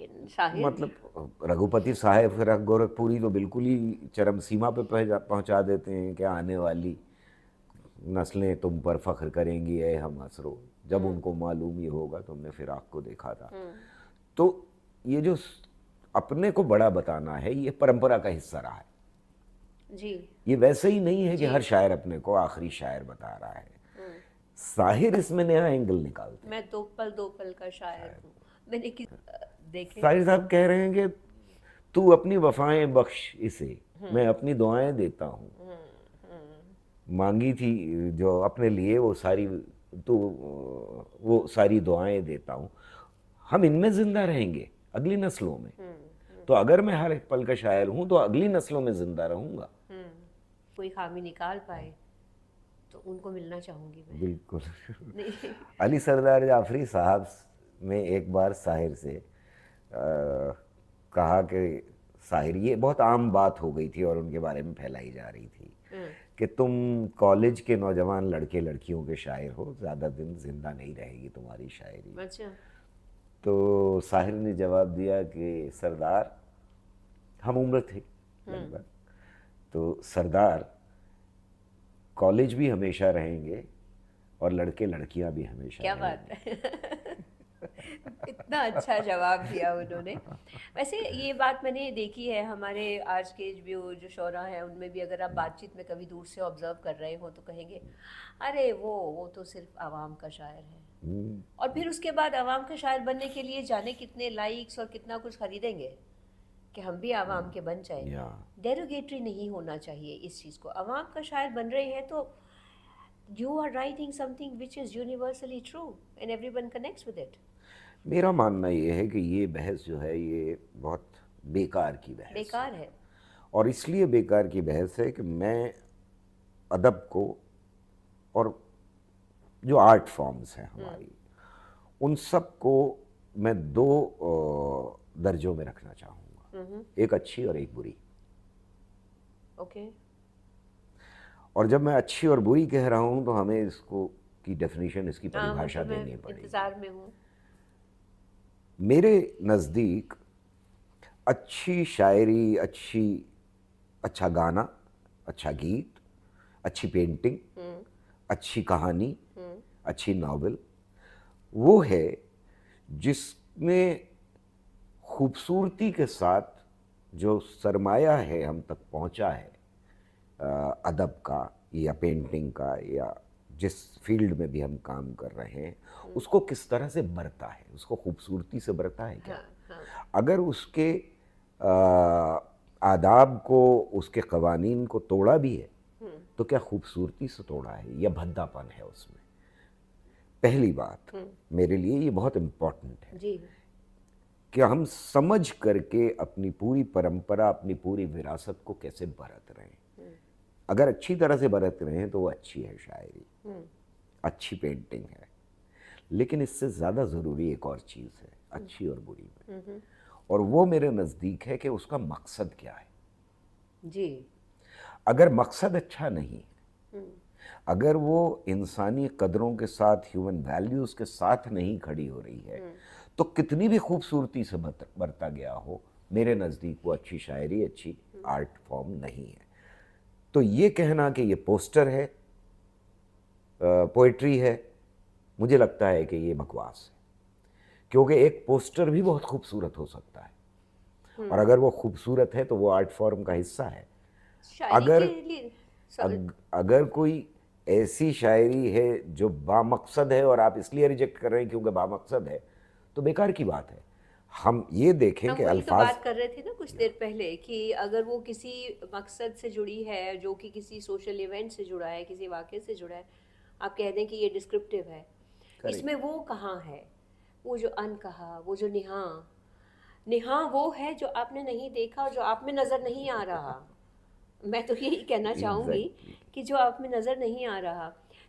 लेकिन शाहिद मतलब रघुपति साहेब रख गोरखपुरी तो बिल्कुल ही चरम सीमा पे पहुंचा देते हैं कि आने वाली नस्लें तुम पर फख्र करेंगी ए हम असरो जब हम्म। उनको मालूम ही होगा तुमने तो फिराक को देखा था हम्म। तो ये जो अपने को बड़ा बताना है ये परंपरा का हिस्सा रहा है जी ये वैसे ही नहीं है कि हर शायर अपने को आखिरी शायर बता रहा है हम्म। साहिर इसमें नया एंगल निकालते मैं दो तो पल दो पल का शायर हूँ मैंने किस साहिर साहब कह रहे हैं कि तू अपनी वफाएं बख्श इसे हम्म। मैं अपनी दुआएं देता हूँ हम्म, हम्म। मांगी थी जो अपने लिए वो सारी तो वो सारी दुआएं देता हूँ हम इनमें ज़िंदा रहेंगे अगली नस्लों में तो अगर मैं हर एक पल का शायर हूँ तो अगली नस्लों में ज़िंदा रहूंगा कोई खामी निकाल पाए तो उनको मिलना चाहूंगी बिल्कुल अली सरदार जाफरी साहब ने एक बार साहिर से कहा कि साहिर ये बहुत आम बात हो गई थी और उनके बारे में फैलाई जा रही थी हम्म। कि तुम कॉलेज के नौजवान लड़के लड़कियों के शायर हो ज़्यादा दिन जिंदा नहीं रहेगी तुम्हारी शायरी अच्छा। तो साहिर ने जवाब दिया कि सरदार हम उम्र थे हम्म। लगभग तो सरदार कॉलेज भी हमेशा रहेंगे और लड़के लड़कियां भी हमेशा क्या बात है इतना अच्छा जवाब दिया उन्होंने वैसे ये बात मैंने देखी है हमारे आज के जो जो शौरा हैं उनमें भी अगर आप बातचीत में कभी दूर से ऑब्जर्व कर रहे हो तो कहेंगे अरे वो वो तो सिर्फ आवाम का शायर है हम्म। और फिर उसके बाद आवाम का शायर बनने के लिए जाने कितने लाइक्स और कितना कुछ खरीदेंगे कि हम भी आवाम के बन जाए डेरोगेटरी नहीं होना चाहिए इस चीज़ को आवाम का शायर बन रहे हैं तो are writing something which is universally true and everyone connects with it मेरा मानना यह है कि ये बहस जो है ये बहुत बेकार की बहस बेकार है और इसलिए बेकार की बहस है कि मैं अदब को और जो आर्ट फॉर्म्स हैं हम्म। हमारी उन सब को मैं दो दर्जों में रखना चाहूँगा हम्म। एक अच्छी और एक बुरी ओके और जब मैं अच्छी और बुरी कह रहा हूँ तो हमें इसको की डेफिनेशन इसकी हाँ, परिभाषा देनी पड़ेगी इंतजार में मेरे नज़दीक अच्छी शायरी अच्छी अच्छा गाना अच्छा गीत अच्छी पेंटिंग हम्म। अच्छी कहानी हम्म। अच्छी नावल वो है जिसमें खूबसूरती के साथ जो सरमाया है हम तक पहुंचा है अदब का या पेंटिंग का या जिस फील्ड में भी हम काम कर रहे हैं उसको किस तरह से बरता है उसको खूबसूरती से बरता है क्या हाँ, हाँ। अगर उसके आदाब को उसके कवानीन को तोड़ा भी है हम्म। तो क्या खूबसूरती से तोड़ा है या भद्दापन है उसमें पहली बात हम्म। मेरे लिए ये बहुत इम्पोर्टेंट है जी। कि हम समझ करके अपनी पूरी परंपरा अपनी पूरी विरासत को कैसे बरत रहे हैं हम्म। अगर अच्छी तरह से बरत रहे हैं तो वो अच्छी है शायरी अच्छी पेंटिंग है लेकिन इससे ज़्यादा ज़रूरी एक और चीज़ है अच्छी और बुरी में हम्म, हम्म। और वो मेरे नज़दीक है कि उसका मकसद क्या है जी अगर मकसद अच्छा नहीं है हम्म। अगर वो इंसानी कदरों के साथ ह्यूमन वैल्यूज़ के साथ नहीं खड़ी हो रही है तो कितनी भी खूबसूरती से बरता गया हो मेरे नज़दीक वो अच्छी शायरी अच्छी आर्ट फॉर्म नहीं है तो ये कहना कि ये पोस्टर है पोइट्री है मुझे लगता है कि ये बकवास है क्योंकि एक पोस्टर भी बहुत खूबसूरत हो सकता है और हम्म। अगर वो खूबसूरत है तो वो आर्ट फॉर्म का हिस्सा है अगर अग, अगर कोई ऐसी शायरी है जो बामकसद है और आप इसलिए रिजेक्ट कर रहे हैं क्योंकि बामकसद है तो बेकार की बात है हम ये देखें कि तो अल्फाज तो बात कर रहे थे ना कुछ देर पहले कि अगर वो किसी मकसद से जुड़ी है जो कि किसी सोशल इवेंट से जुड़ा है किसी वाक्य से जुड़ा है आप कह दें कि ये डिस्क्रिप्टिव है इसमें वो कहाँ है वो जो अन कहा वो जो निहा निहा वो है जो आपने नहीं देखा और जो आप में नज़र नहीं आ रहा मैं तो यही कहना चाहूँगी कि जो आप में नज़र नहीं आ रहा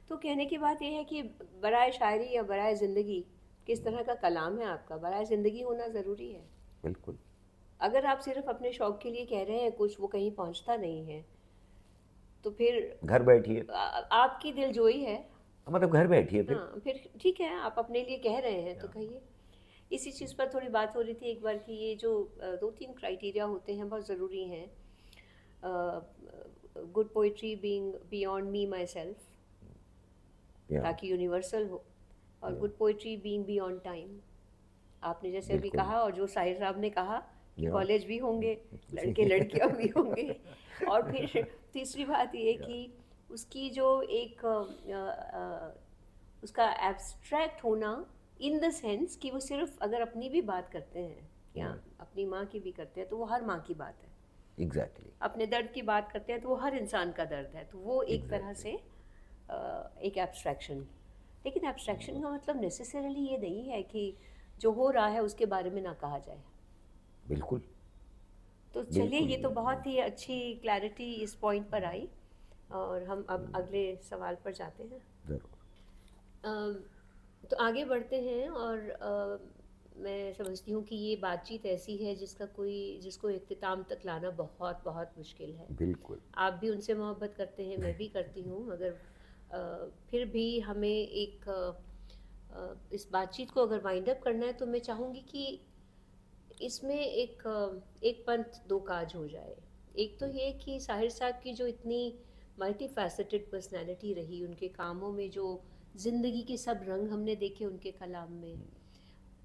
तो कहने की बात यह है कि बरए शायरी या बरए ज़िंदगी किस तरह का कलाम है आपका बरए ज़िंदगी होना ज़रूरी है बिल्कुल अगर आप सिर्फ अपने शौक के लिए कह रहे हैं कुछ वो कहीं पहुँचता नहीं है तो फिर घर बैठिए आपकी दिल जोई है मतलब घर बैठिए फिर हाँ, फिर ठीक है आप अपने लिए कह रहे हैं तो हाँ। कहिए इसी चीज़ पर थोड़ी बात हो रही थी एक बार कि ये जो दो तीन क्राइटेरिया होते हैं बहुत ज़रूरी हैं good poetry being beyond me myself ताकि यूनिवर्सल हो और good poetry being beyond time आपने जैसे अभी कहा और जो साहिर साहब ने कहा कि कॉलेज भी होंगे लड़के लड़कियाँ भी होंगे और फिर तीसरी बात ये कि उसकी जो एक उसका एब्स्ट्रैक्ट होना इन द सेंस कि वो सिर्फ अगर अपनी भी बात करते हैं या अपनी माँ की भी करते हैं तो वो हर माँ की बात है एग्जैक्टली exactly. अपने दर्द की बात करते हैं तो वो हर इंसान का दर्द है तो वो एक exactly. तरह से आ, एक एब्स्ट्रैक्शन लेकिन एब्स्ट्रैक्शन का मतलब नेसेसरली ये नहीं है कि जो हो रहा है उसके बारे में ना कहा जाए बिल्कुल तो चलिए ये तो बहुत ही अच्छी क्लैरिटी इस पॉइंट पर आई और हम अब अगले सवाल पर जाते हैं तो आगे बढ़ते हैं और आ, मैं समझती हूँ कि ये बातचीत ऐसी है जिसका कोई जिसको अख्ताम तक लाना बहुत बहुत मुश्किल है बिल्कुल आप भी उनसे मोहब्बत करते हैं मैं भी करती हूँ मगर आ, फिर भी हमें एक आ, इस बातचीत को अगर वाइंड अप करना है तो मैं चाहूँगी कि इसमें एक एक पंथ दो काज हो जाए एक तो ये कि साहिर साहब की जो इतनी मल्टीफैसेटेड पर्सनैलिटी रही उनके कामों में जो ज़िंदगी के सब रंग हमने देखे उनके कलाम में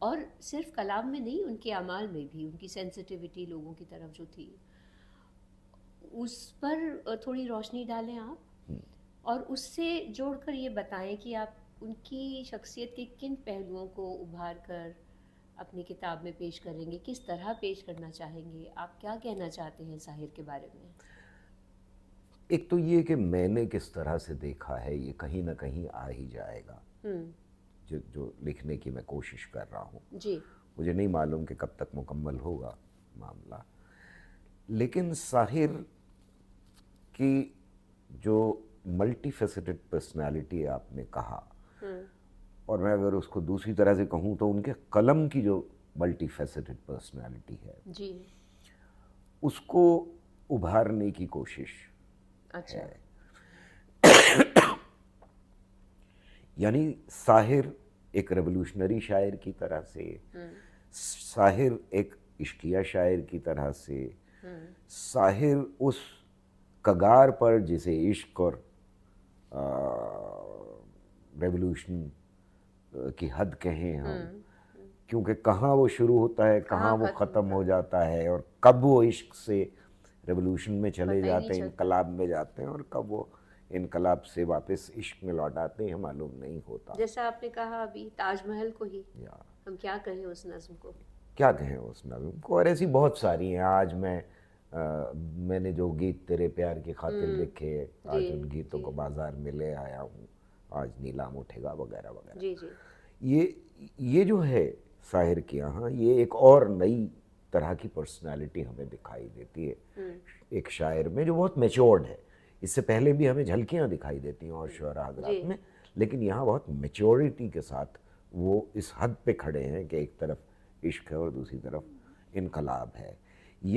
और सिर्फ कलाम में नहीं उनके अमाल में भी उनकी सेंसिटिविटी लोगों की तरफ जो थी उस पर थोड़ी रोशनी डालें आप हम्म। और उससे जोड़कर ये बताएं कि आप उनकी शख्सियत के किन पहलुओं को उभार कर अपनी किताब में पेश करेंगे किस तरह पेश करना चाहेंगे आप क्या कहना चाहते हैं साहिर के बारे में एक तो ये कि मैंने किस तरह से देखा है ये कहीं ना कहीं आ ही जाएगा हम्म। जो जो लिखने की मैं कोशिश कर रहा हूँ मुझे नहीं मालूम कि कब तक मुकम्मल होगा मामला लेकिन साहिर की जो मल्टी फेसिटेड पर्सनैलिटी आपने कहा हम्म। और मैं अगर उसको दूसरी तरह से कहूँ तो उनके कलम की जो मल्टी फेसिटेड पर्सनैलिटी है जी। उसको उभारने की कोशिश अच्छा यानी साहिर एक रेवोल्यूशनरी शायर की तरह से हम्म। साहिर एक इश्किया शायर की तरह से हम्म। साहिर उस कगार पर जिसे इश्क और रेवोल्यूशन की हद कहें हम हम्म। क्योंकि कहाँ वो शुरू होता है कहाँ वो ख़त्म हो जाता है और कब वो इश्क से रेवोल्यूशन में चले जाते हैं इनकलाब में जाते हैं और कब वो इनकलाब से वापस इश्क में लौट आते हैं मालूम नहीं होता जैसा आपने कहा अभी ताजमहल को ही हम क्या कहें उस नज्म को क्या कहें उस नज्म को और ऐसी बहुत सारी हैं आज मैं आ, मैंने जो गीत तेरे प्यार की खातिर हम्म। लिखे आज उन गीतों को बाजार में ले आया हूँ आज नीलाम उठेगा वगैरह वगैरह ये ये जो है शाहिर के यहाँ ये एक और नई तरह की पर्सनालिटी हमें दिखाई देती है हम्म। एक शायर में जो बहुत मेच्योर्ड है इससे पहले भी हमें झलकियाँ दिखाई देती हैं और शुरा हजरात में लेकिन यहाँ बहुत मेच्योरिटी के साथ वो इस हद पे खड़े हैं कि एक तरफ इश्क है और दूसरी तरफ हम्म। इनकलाब है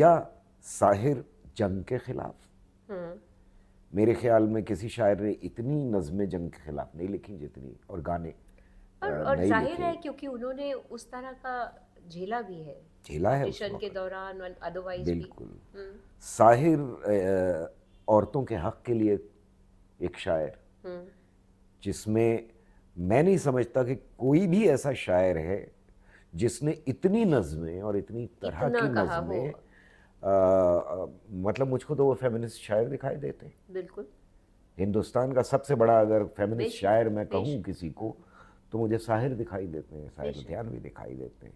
या साहिर जंग के खिलाफ हम्म। मेरे ख्याल में किसी शायर ने इतनी नज़में जंग के खिलाफ नहीं लिखी जितनी और गाने और, और जाहिर है क्योंकि उन्होंने उस तरह का झेला भी है झेला है मिशन के दौरान अदरवाइज बिल्कुल हम्म। साहिर औरतों के हक के लिए एक शायर हम्म। जिसमें मैं नहीं समझता कि कोई भी ऐसा शायर है जिसने इतनी नज़में और इतनी तरह की नज़में मतलब मुझको तो वो फेमिनिस्ट शायर दिखाई देते हैं बिल्कुल हिंदुस्तान का सबसे बड़ा अगर फेमिनिस्ट शायर मैं कहूँ किसी को तो मुझे साहिर दिखाई देते हैं साहिर ध्यान भी दिखाई देते हैं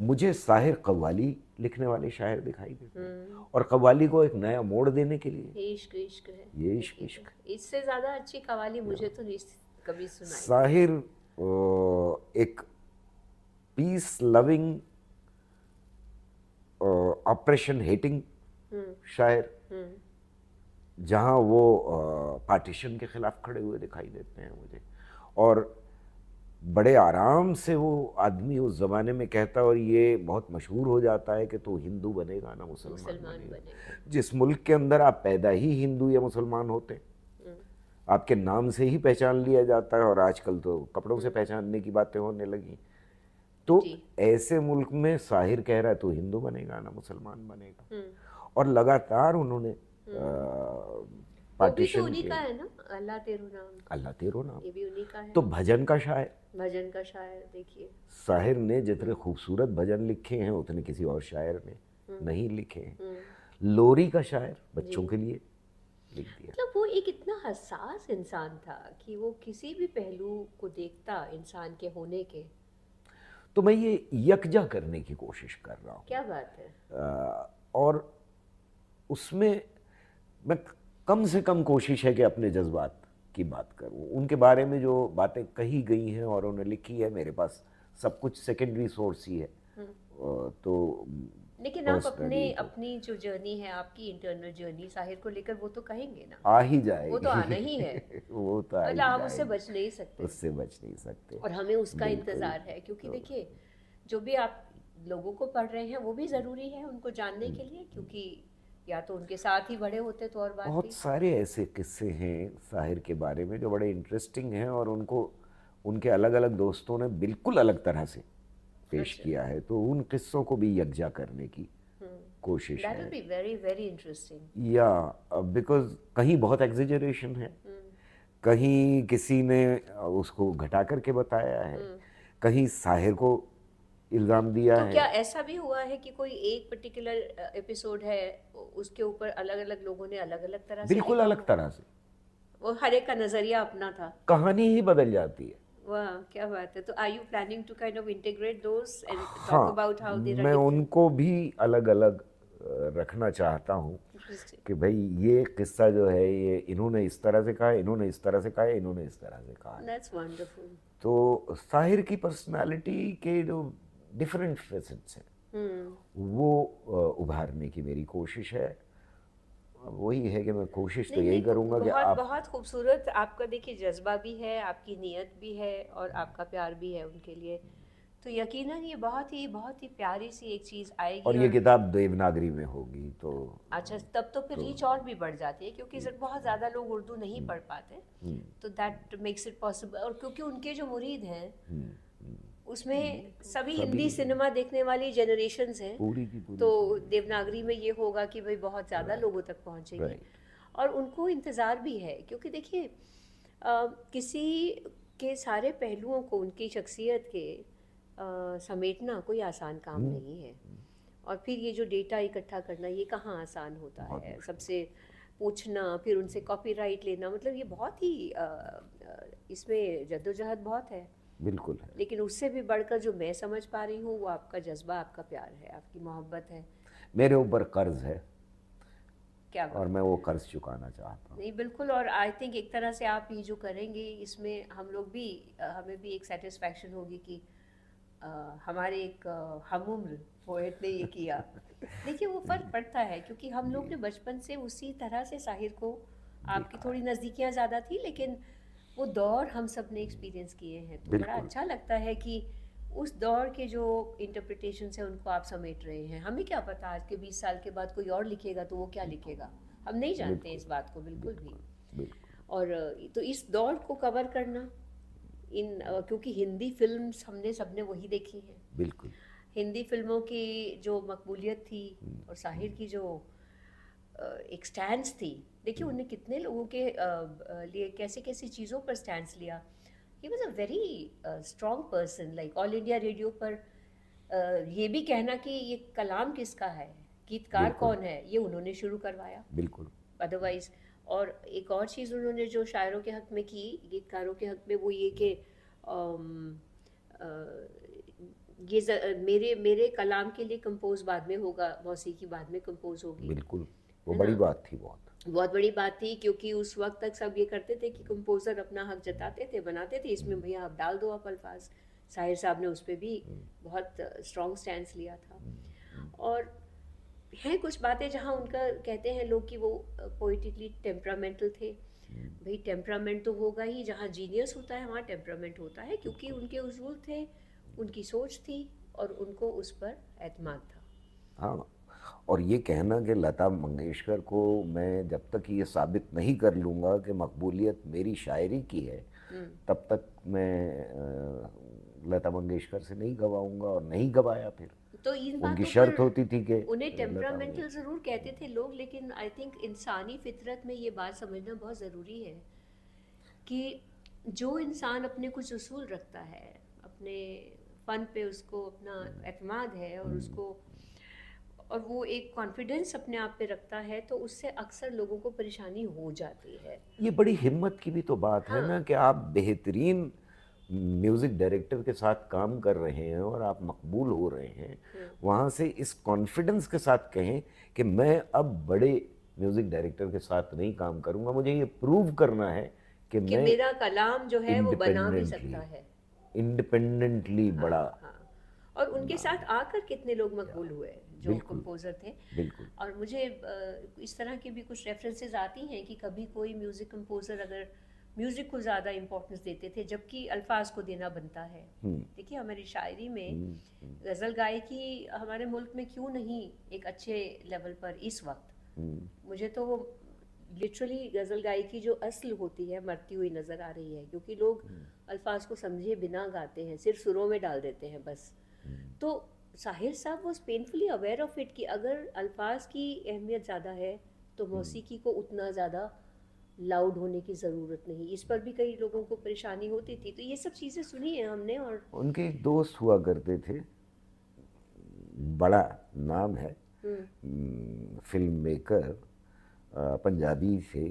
मुझे साहिर कव्वाली लिखने वाले शायर दिखाई देते हैं हम्म। और कव्वाली को एक नया मोड़ देने के लिए इश्क इश्क है ये इश्क इश्क इससे ज़्यादा अच्छी कव्वाली मुझे तो नहीं कभी सुनाई साहिर एक पीस लविंग ऑपरेशन हेटिंग शायर हम्म। जहाँ वो पार्टीशन के खिलाफ खड़े हुए दिखाई देते हैं मुझे और बड़े आराम से वो आदमी उस ज़माने में कहता और ये बहुत मशहूर हो जाता है कि तू हिंदू बनेगा ना मुसलमान बनेगा।, बनेगा जिस मुल्क के अंदर आप पैदा ही हिंदू या मुसलमान होते हम्म। आपके नाम से ही पहचान लिया जाता है और आजकल तो कपड़ों से हम्म। पहचानने की बातें होने लगी तो ऐसे मुल्क में साहिर कह रहा है तू हिंदू बनेगा ना मुसलमान बनेगा हम्म। और लगातार उन्होंने पार्टीशन का है ना अल्लाह तेरो नाम अल्लाह तेरो नाम ये भी उन्हीं का है तो भजन का शायर भजन का शायर देखिए शाहिर ने जितने खूबसूरत भजन लिखे हैं उतने किसी और शायर ने हम्म। नहीं लिखे हैं हम्म। लोरी का शायर बच्चों के लिए लिख दिया मतलब वो एक इतना हसास इंसान था कि वो किसी भी पहलू को देखता इंसान के होने के तो मैं ये यकजा करने की कोशिश कर रहा हूँ क्या बात है आ, और उसमें मैं कम से कम कोशिश है कि अपने जज्बात की बात करूँ उनके बारे में जो बातें कही गई हैं और उन्होंने लिखी है मेरे पास सब कुछ सेकेंडरी सोर्स ही है हम्म। तो लेकिन आप अपने तो अपनी जो जर्नी है आपकी इंटरनल जर्नी साहिर को लेकर वो तो कहेंगे ना आ ही जाए वो तो आना ही है वो तो आ मतलब आप उससे बच नहीं सकते उससे बच नहीं सकते और हमें उसका इंतज़ार है क्योंकि तो, देखिए जो भी आप लोगों को पढ़ रहे हैं वो भी ज़रूरी है उनको जानने हम्म। के लिए क्योंकि या तो उनके साथ ही बड़े होते तो और बात बहुत सारे ऐसे किस्से हैं साहिर के बारे में जो बड़े इंटरेस्टिंग हैं और उनको उनके अलग अलग दोस्तों ने बिल्कुल अलग तरह से पेश अच्छा। किया है तो उन किस्सों को भी यकजा करने की हम्म। कोशिश है वेरी वेरी इंटरेस्टिंग या बिकॉज कहीं बहुत एग्जिजरेशन है हम्म। कहीं किसी ने उसको घटा करके बताया है हम्म। कहीं साहिर को इल्ज़ाम दिया तो है क्या ऐसा भी हुआ है कि कोई एक पर्टिकुलर एपिसोड uh, है उसके ऊपर अलग अलग लोगों ने अलग अलग तरह से बिल्कुल अलग तरह से वो हर एक का नज़रिया अपना था कहानी ही बदल जाती है वाह क्या बात है तो are you planning to kind of integrate those and talk about how they मैं उनको भी अलग अलग uh, रखना चाहता हूँ कि भाई ये किस्सा जो है ये इन्होंने इस तरह से कहा इन्होंने इस तरह से कहा इन्होंने इस तरह से कहा तो साहिर की पर्सनालिटी के जो डिफरेंट फेसेट्स हैं वो उभारने की मेरी कोशिश है वही है कि मैं कोशिश तो यही करूँगा कि आप बहुत खूबसूरत आपका देखिए जज्बा भी है आपकी नीयत भी है और hmm. आपका प्यार भी है उनके लिए तो यकीनन ये बहुत ही बहुत ही प्यारी सी एक चीज़ आएगी और, और ये किताब देवनागरी में होगी तो अच्छा तब तो फिर रीच तो, और भी बढ़ जाती है क्योंकि सर hmm. बहुत ज़्यादा लोग उर्दू नहीं hmm. पढ़ पाते तो दैट मेक्स इट पॉसिबल और क्योंकि उनके जो मुरीद हैं उसमें हम्म, सभी हिंदी सिनेमा देखने वाली जनरेशन हैं पूरी की पूरी तो देवनागरी में ये होगा कि भाई बहुत ज़्यादा लोगों तक पहुँचेंगे और उनको इंतज़ार भी है क्योंकि देखिए किसी के सारे पहलुओं को उनकी शख्सियत के आ, समेटना कोई आसान काम हम्म। नहीं है और फिर ये जो डेटा इकट्ठा करना ये कहाँ आसान होता है सबसे पूछना फिर उनसे कॉपीराइट लेना मतलब ये बहुत ही इसमें जद्दोजहद बहुत है बिल्कुल है लेकिन उससे भी बढ़कर जो मैं समझ पा रही हूँ वो आपका जज्बा आपका प्यार है आपकी मोहब्बत है मेरे ऊपर कर्ज है क्या और मैं वो कर्ज चुकाना चाहता हूँ नहीं बिल्कुल और आई थिंक एक तरह से आप ये जो करेंगे इसमें हम लोग भी हमें भी एक सेटिस्फेक्शन होगी कि आ, हमारे एक हम उम्र पोएट ने ये किया देखिए वो फ़र्क पड़ता है क्योंकि हम लोग ने बचपन से उसी तरह से साहिर को आपकी थोड़ी नज़दीकियाँ ज़्यादा थी लेकिन वो दौर हम सब ने एक्सपीरियंस किए हैं तो बड़ा अच्छा लगता है कि उस दौर के जो इंटरप्रिटेशन है उनको आप समेट रहे हैं हमें क्या पता आज के बीस साल के बाद कोई और लिखेगा तो वो क्या लिखेगा हम नहीं जानते इस बात को बिल्कुल, भी और तो इस दौर को कवर करना इन क्योंकि हिंदी फिल्म्स हमने सबने वही देखी है बिल्कुल हिंदी फिल्मों की जो मकबूलियत थी हम्म। और साहिर की जो एक स्टैंड थी देखिए उन्होंने कितने लोगों के लिए कैसे कैसी चीज़ों पर स्टैंड लिया he was a very strong person like All India Radio पर ये भी कहना कि ये कलाम किसका है गीतकार कौन है ये उन्होंने शुरू करवाया बिल्कुल अदरवाइज और एक और चीज़ उन्होंने जो शायरों के हक में की गीतकारों के हक में वो ये कि ये मेरे मेरे कलाम के लिए कंपोज बाद में होगा की बाद में कंपोज होगी बिल्कुल वो बड़ी हम्म। बात थी बहुत बहुत बड़ी बात थी क्योंकि उस वक्त तक सब ये करते थे कि कंपोजर अपना हक जताते थे बनाते थे इसमें हम्म। भैया आप डाल दो आप अल्फाज साहिर साहब ने उस पर भी हम्म। बहुत स्ट्रॉन्ग स्टैंड लिया था और हैं कुछ बातें जहाँ उनका कहते हैं लोग कि वो पोइटिकली टेम्परामेंटल थे भाई टेम्परामेंट तो होगा ही जहाँ जीनियस होता है वहाँ टेम्परामेंट होता है क्योंकि उनके उसूल थे उनकी सोच थी और उनको उस पर एतमाद था हाँ और ये कहना कि लता मंगेशकर को मैं जब तक ये साबित नहीं कर लूँगा कि मकबूलियत मेरी शायरी की है हम्म। तब तक मैं लता मंगेशकर से नहीं गवाऊंगा और नहीं गवाया फिर तो इन उनकी शर्त होती थी कि उन्हें टेम्परामेंटल ज़रूर कहते थे लोग लेकिन आई थिंक इंसानी फितरत में ये बात समझना बहुत ज़रूरी है कि जो इंसान अपने कुछ उसूल रखता है अपने फन पे उसको अपना अतमाद हम्म। है और हम्म। उसको और वो एक कॉन्फिडेंस अपने आप पे रखता है तो उससे अक्सर लोगों को परेशानी हो जाती है ये बड़ी हिम्मत की भी तो बात हाँ। है ना हाँ। कि आप बेहतरीन म्यूज़िक डायरेक्टर के साथ काम कर रहे हैं और आप मकबूल हो रहे हैं हम्म। वहाँ से इस कॉन्फिडेंस के साथ कहें कि मैं अब बड़े म्यूज़िक डायरेक्टर के साथ नहीं काम करूँगा मुझे ये प्रूव करना है कि, कि मैं मेरा कलाम जो है वो बना भी सकता है इंडिपेंडेंटली हाँ, बड़ा हाँ। और उनके साथ आकर कितने लोग मकबूल हुए हैं जो कंपोज़र थे बिल्कुल और मुझे इस तरह के भी कुछ रेफरेंसेस आती हैं कि कभी कोई म्यूज़िक कंपोज़र अगर म्यूज़िक को ज़्यादा इम्पोर्टेंस देते थे जबकि अल्फाज को देना बनता है हम्म। देखिए हमारी शायरी में हम्म, हम्म। गज़ल गायकी हमारे मुल्क में क्यों नहीं एक अच्छे लेवल पर इस वक्त मुझे तो लिटरली गज़ल गायकी जो असल होती है मरती हुई नज़र आ रही है क्योंकि लोग अल्फाज को समझे बिना गाते हैं सिर्फ सुरों में डाल देते हैं बस तो साहिर साहब was painfully aware of it कि अगर अल्फाज की अहमियत ज़्यादा है तो हम्म। मौसीकी को उतना ज़्यादा लाउड होने की ज़रूरत नहीं इस पर भी कई लोगों को परेशानी होती थी तो ये सब चीज़ें सुनी हैं हमने और उनके एक दोस्त हुआ करते थे बड़ा नाम है फिल्म हम्म। मेकर हम्म, पंजाबी थे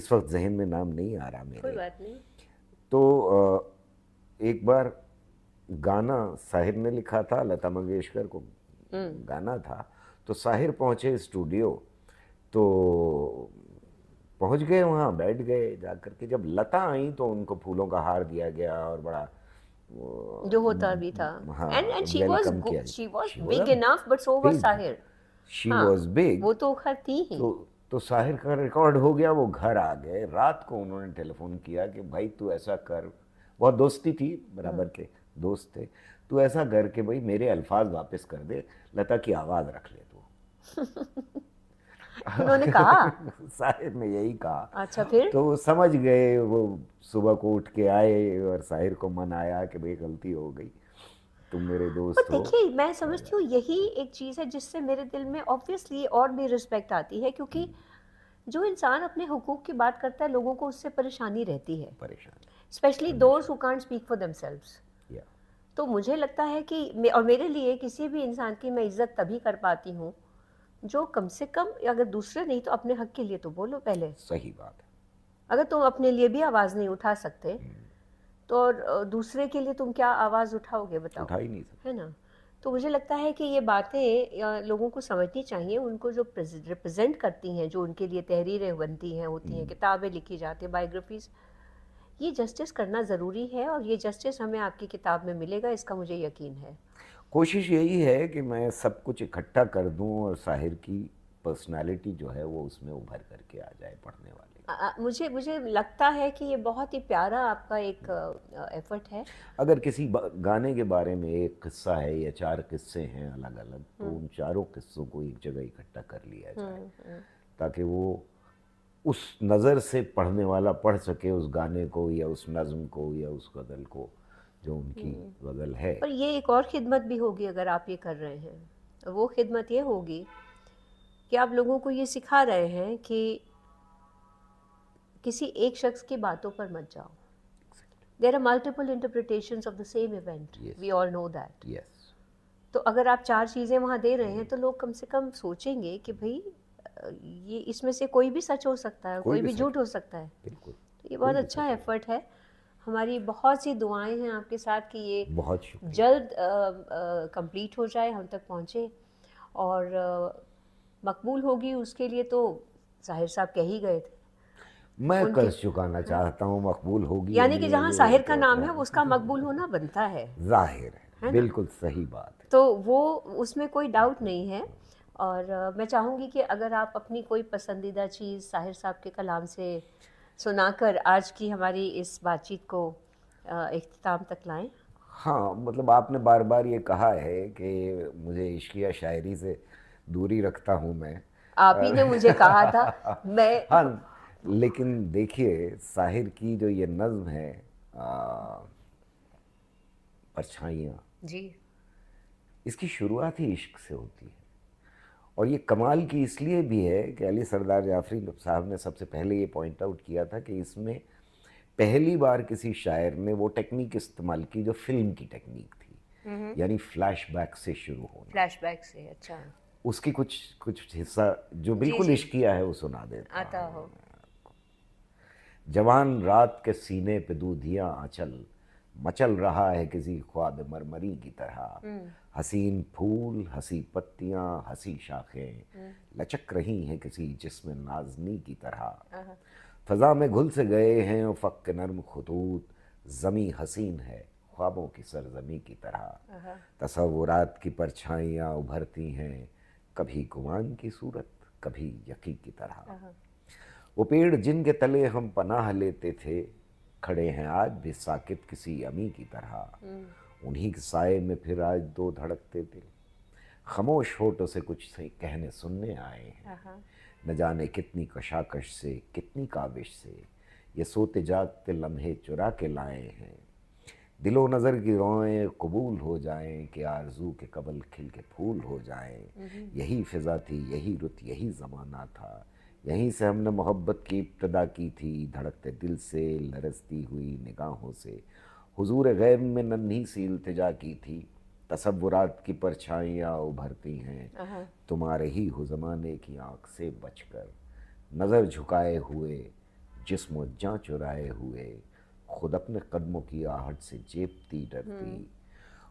इस वक्त जहन में नाम नहीं आ रहा मेरे कोई बात नहीं तो एक बार गाना साहिर ने लिखा था लता मंगेशकर को हम्म। गाना था तो साहिर पहुंचे स्टूडियो तो पहुंच गए वहाँ बैठ गए जा कर के जब लता आई तो उनको फूलों का हार दिया गया और बड़ा जो होता भी था and and she was she was big enough but so was Sahir she was big वो तो खैर थी ही तो, तो साहिर का रिकॉर्ड हो गया वो घर आ गए रात को उन्होंने टेलीफोन किया कि भाई तू ऐसा कर बहुत दोस्ती थी बराबर हम्म। के दोस्त थे तो ऐसा कर के भाई मेरे अल्फाज वापस कर दे लता की आवाज़ रख ले तू उन्होंने कहा साहिर ने यही कहा अच्छा फिर तो वो समझ गए वो सुबह को उठ के आए और साहिर को मन आया कि भाई गलती हो गई तुम मेरे दोस्त हो देखिए मैं समझती हूँ यही एक चीज़ है जिससे मेरे दिल में ऑब्वियसली और भी रिस्पेक्ट आती है क्योंकि हम्म। जो इंसान अपने हुकूक की बात करता है लोगों को उससे परेशानी रहती है परेशानी स्पेशली दोस्त who can't speak for themselves तो मुझे लगता है कि और मेरे लिए किसी भी इंसान की मैं इज्जत तभी कर पाती हूँ जो कम से कम अगर दूसरे नहीं तो अपने हक के लिए तो बोलो पहले सही बात है अगर तुम अपने लिए भी आवाज़ नहीं उठा सकते हम्म। तो और दूसरे के लिए तुम क्या आवाज़ उठाओगे बताओ उठा ही नहीं सकते है ना तो मुझे लगता है कि ये बातें लोगों को समझनी चाहिए उनको जो रिप्रेजेंट करती हैं जो उनके लिए तहरीरें बनती हैं होती हैं हम्म। किताबें लिखी जाती हैं बायोग्राफीज़ ये जस्टिस करना ज़रूरी है और ये जस्टिस हमें आपकी किताब में मिलेगा इसका मुझे यकीन है कोशिश यही है कि मैं सब कुछ इकट्ठा कर दूं और साहिर की पर्सनालिटी जो है वो उसमें उभर करके आ जाए पढ़ने वाले आ, मुझे मुझे लगता है कि ये बहुत ही प्यारा आपका एक एफर्ट है अगर किसी गाने के बारे में एक किस्सा है या चार किस्से हैं अलग अलग तो हम्म। उन चारों किस्सों को एक जगह इकट्ठा कर लिया जाए हम्म, हम्म। ताकि वो उस नज़र से पढ़ने वाला पढ़ सके उस गाने को या उस नज़म को या उस गज़ल को जो उनकी हम्म। गज़ल है पर ये एक और खिदमत भी होगी अगर आप ये कर रहे हैं वो खिदमत ये होगी कि आप लोगों को ये सिखा रहे हैं कि किसी एक शख्स की बातों पर मत जाओ there are multiple interpretation of the same event we all know that तो अगर आप चार चीज़ें वहाँ दे रहे हैं हम्म। तो लोग कम से कम सोचेंगे कि भाई ये इसमें से कोई भी सच हो सकता है कोई, कोई भी झूठ हो सकता है बिल्कुल तो ये बहुत अच्छा एफर्ट है हमारी बहुत सी दुआएं हैं आपके साथ कि ये बहुत जल्द कंप्लीट हो जाए हम तक पहुंचे और मकबूल होगी उसके लिए तो साहिर साहब कह ही गए थे मैं कर्ज चुकाना हाँ। चाहता हूँ मकबूल होगी यानी कि जहाँ साहिर तो का नाम है उसका मकबूल होना बनता है जाहिर है, बिल्कुल सही बात तो वो उसमें कोई डाउट नहीं है और मैं चाहूँगी कि अगर आप अपनी कोई पसंदीदा चीज़ साहिर साहब के कलाम से सुनाकर आज की हमारी इस बातचीत को अख्ताम तक लाएं हाँ मतलब आपने बार बार ये कहा है कि मुझे इश्किया शायरी से दूरी रखता हूँ मैं आप ही ने मुझे कहा था मैं हाँ लेकिन देखिए साहिर की जो ये नज्म है परछाइयाँ जी इसकी शुरुआत ही इश्क से होती है और ये कमाल की इसलिए भी है कि अली सरदार जाफरी साहब ने सबसे पहले ये पॉइंट आउट किया था कि इसमें पहली बार किसी शायर ने वो टेक्निक इस्तेमाल की जो फिल्म की टेक्निक थी यानी फ्लैशबैक से शुरू होना फ्लैशबैक से अच्छा उसकी कुछ कुछ हिस्सा जो बिल्कुल इश्किया है वो सुना देता आता हो जवान रात के सीने पे दूधिया आंचल मचल रहा है किसी ख्वाद मरमरी की तरह हम्म। हसीन फूल हसी पत्तियां हसी शाखें हम्म। लचक रही हैं किसी जिसम नाजनी की तरह फजा में घुल से गए हैं फ़क नर्म खतूत ज़मी हसीन है ख्वाबों की सरजमी की तरह तस्वुरात की परछाइयाँ उभरती हैं कभी गुमान की सूरत कभी यकी की तरह वो पेड़ जिनके तले हम पनाह लेते थे खड़े हैं आज भी साकित किसी अमी की तरह हम्म। उन्हीं के साय में फिर आज दो धड़कते दिल खामोश होटो से कुछ से कहने सुनने आए हैं न जाने कितनी कशाकश से कितनी काविश से ये सोते जागते लम्हे चुरा के लाए हैं दिलो नज़र की रोएँ कबूल हो जाएं कि आरजू के कबल खिल के फूल हो जाएं हम्म। यही फिज़ा थी यही रुत यही ज़माना था यहीं से हमने मोहब्बत की इब्तदा की थी धड़कते दिल से लरसती हुई निगाहों से हुजूर गैब में नन्ही सी इल्तजा की थी तसवुरात की परछाइयाँ उभरती हैं तुम्हारे ही हो ज़माने की आँख से बचकर नज़र झुकाए हुए जिस्म जाँ चुराए हुए खुद अपने कदमों की आहट से जेबती डरती हम्म।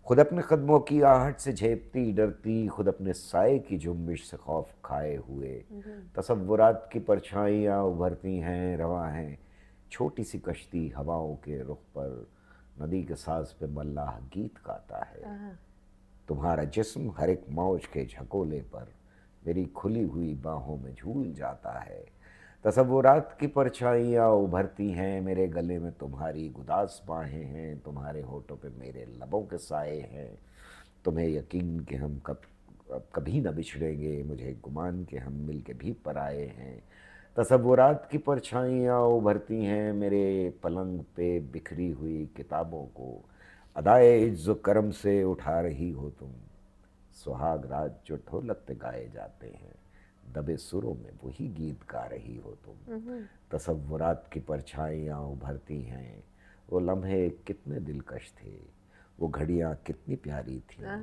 खुद अपने कदमों की आहट से झेपती डरती खुद अपने साय की जुम्बिश से खौफ खाए हुए हम्म। तस्वुरात की परछाइयाँ उभरती हैं रवा हैं छोटी सी कश्ती हवाओं के रुख पर नदी के साज पे मल्लाह गीत गाता है हाँ, हाँ। तुम्हारा जिस्म हर एक मौज के झकोले पर मेरी खुली हुई बाहों में झूल जाता है तस्वुरात की परछाइयाँ उभरती हैं मेरे गले में तुम्हारी गुदास बाहें हैं तुम्हारे होठों पे मेरे लबों के साए हैं तुम्हें यकीन कि हम कब कभी ना बिछड़ेंगे मुझे गुमान के हम मिल के भी पराए हैं तस्वुरात की परछाइयाँ उभरती हैं मेरे पलंग पे बिखरी हुई किताबों को अदाए इज्ज करम से उठा रही हो तुम सुहाग रात जो ढोलक पे गाए जाते हैं दबे सुरों में वही गीत गा रही हो तुम तस्वुरात की परछाइयाँ उभरती हैं वो लम्हे कितने दिलकश थे वो घड़ियाँ कितनी प्यारी थी हाँ।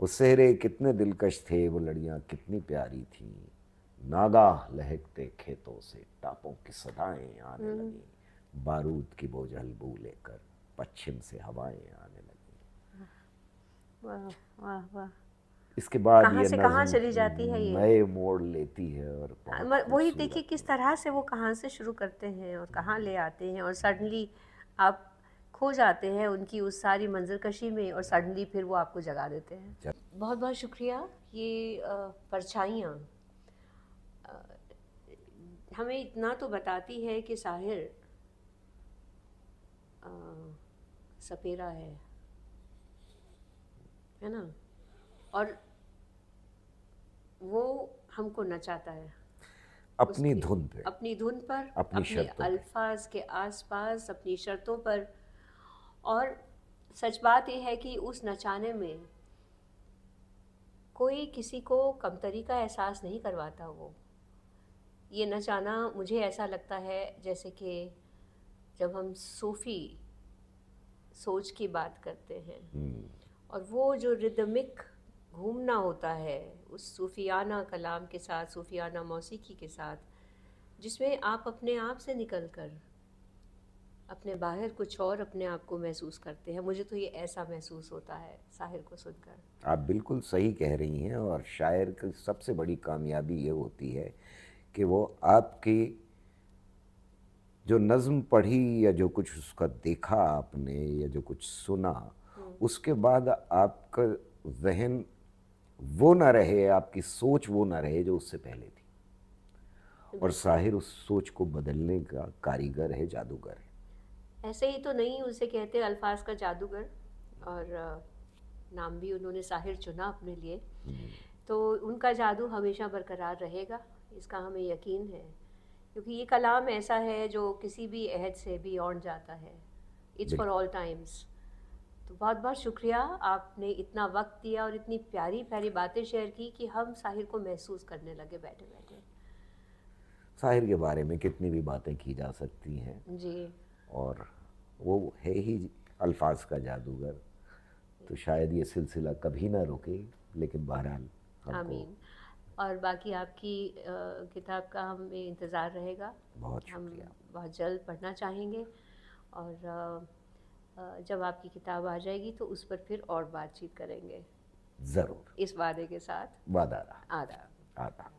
वो सेहरे कितने दिलकश थे वो लड़ियाँ कितनी प्यारी थी नागा लहकते खेतों से टापों की सदाएं आने हम्म। लगी बारूद की बोझल बू लेकर पश्चिम से हवाएं आने लगी वाह वाह वाह इसके बाद कहां ये से कहां चली जाती है ये नए मोड़ लेती है और वही देखिए किस तरह से वो कहां से शुरू करते हैं और कहां ले आते हैं और सडनली आप खो जाते हैं उनकी उस सारी मंजरकशी में और सडनली फिर वो आपको जगा देते हैं बहुत बहुत शुक्रिया ये परछाइयाँ हमें इतना तो बताती है कि साहिर आ, सपेरा है है ना और वो हमको नचाता है अपनी धुन पे अपनी धुन पर अपनी, अल्फाज के आसपास अपनी शर्तों पर और सच बात यह है कि उस नचाने में कोई किसी को कमतरी का एहसास नहीं करवाता वो ये नचाना मुझे ऐसा लगता है जैसे कि जब हम सूफी सोच की बात करते हैं हम्म। और वो जो रिदमिक घूमना होता है उस सूफियाना कलाम के साथ सूफियाना मौसीकी के साथ जिसमें आप अपने आप से निकल कर अपने बाहर कुछ और अपने आप को महसूस करते हैं मुझे तो ये ऐसा महसूस होता है साहिर को सुनकर आप बिल्कुल सही कह रही हैं और शायर की सबसे बड़ी कामयाबी ये होती है कि वो आपकी जो नज़म पढ़ी या जो कुछ उसका देखा आपने या जो कुछ सुना हम्म। उसके बाद आपका जहन वो ना रहे आपकी सोच वो ना रहे जो उससे पहले थी और साहिर उस सोच को बदलने का कारीगर है जादूगर है ऐसे ही तो नहीं उसे कहते अल्फाज का जादूगर और नाम भी उन्होंने साहिर चुना अपने लिए हम्म। तो उनका जादू हमेशा बरकरार रहेगा इसका हमें यकीन है क्योंकि ये कलाम ऐसा है जो किसी भी अहद से बियॉन्ड जाता है इट्स फॉर ऑल टाइम्स तो बहुत बहुत शुक्रिया आपने इतना वक्त दिया और इतनी प्यारी प्यारी बातें शेयर की कि हम साहिर को महसूस करने लगे बैठे बैठे साहिर के बारे में कितनी भी बातें की जा सकती हैं जी और वो है ही अल्फाज का जादूगर तो शायद ये सिलसिला कभी ना रुके लेकिन बहरहाल आमीन और बाकी आपकी किताब का हमें इंतज़ार रहेगा बहुत हम बहुत जल्द पढ़ना चाहेंगे और जब आपकी किताब आ जाएगी तो उस पर फिर और बातचीत करेंगे ज़रूर इस वादे के साथ वादा आधा आधा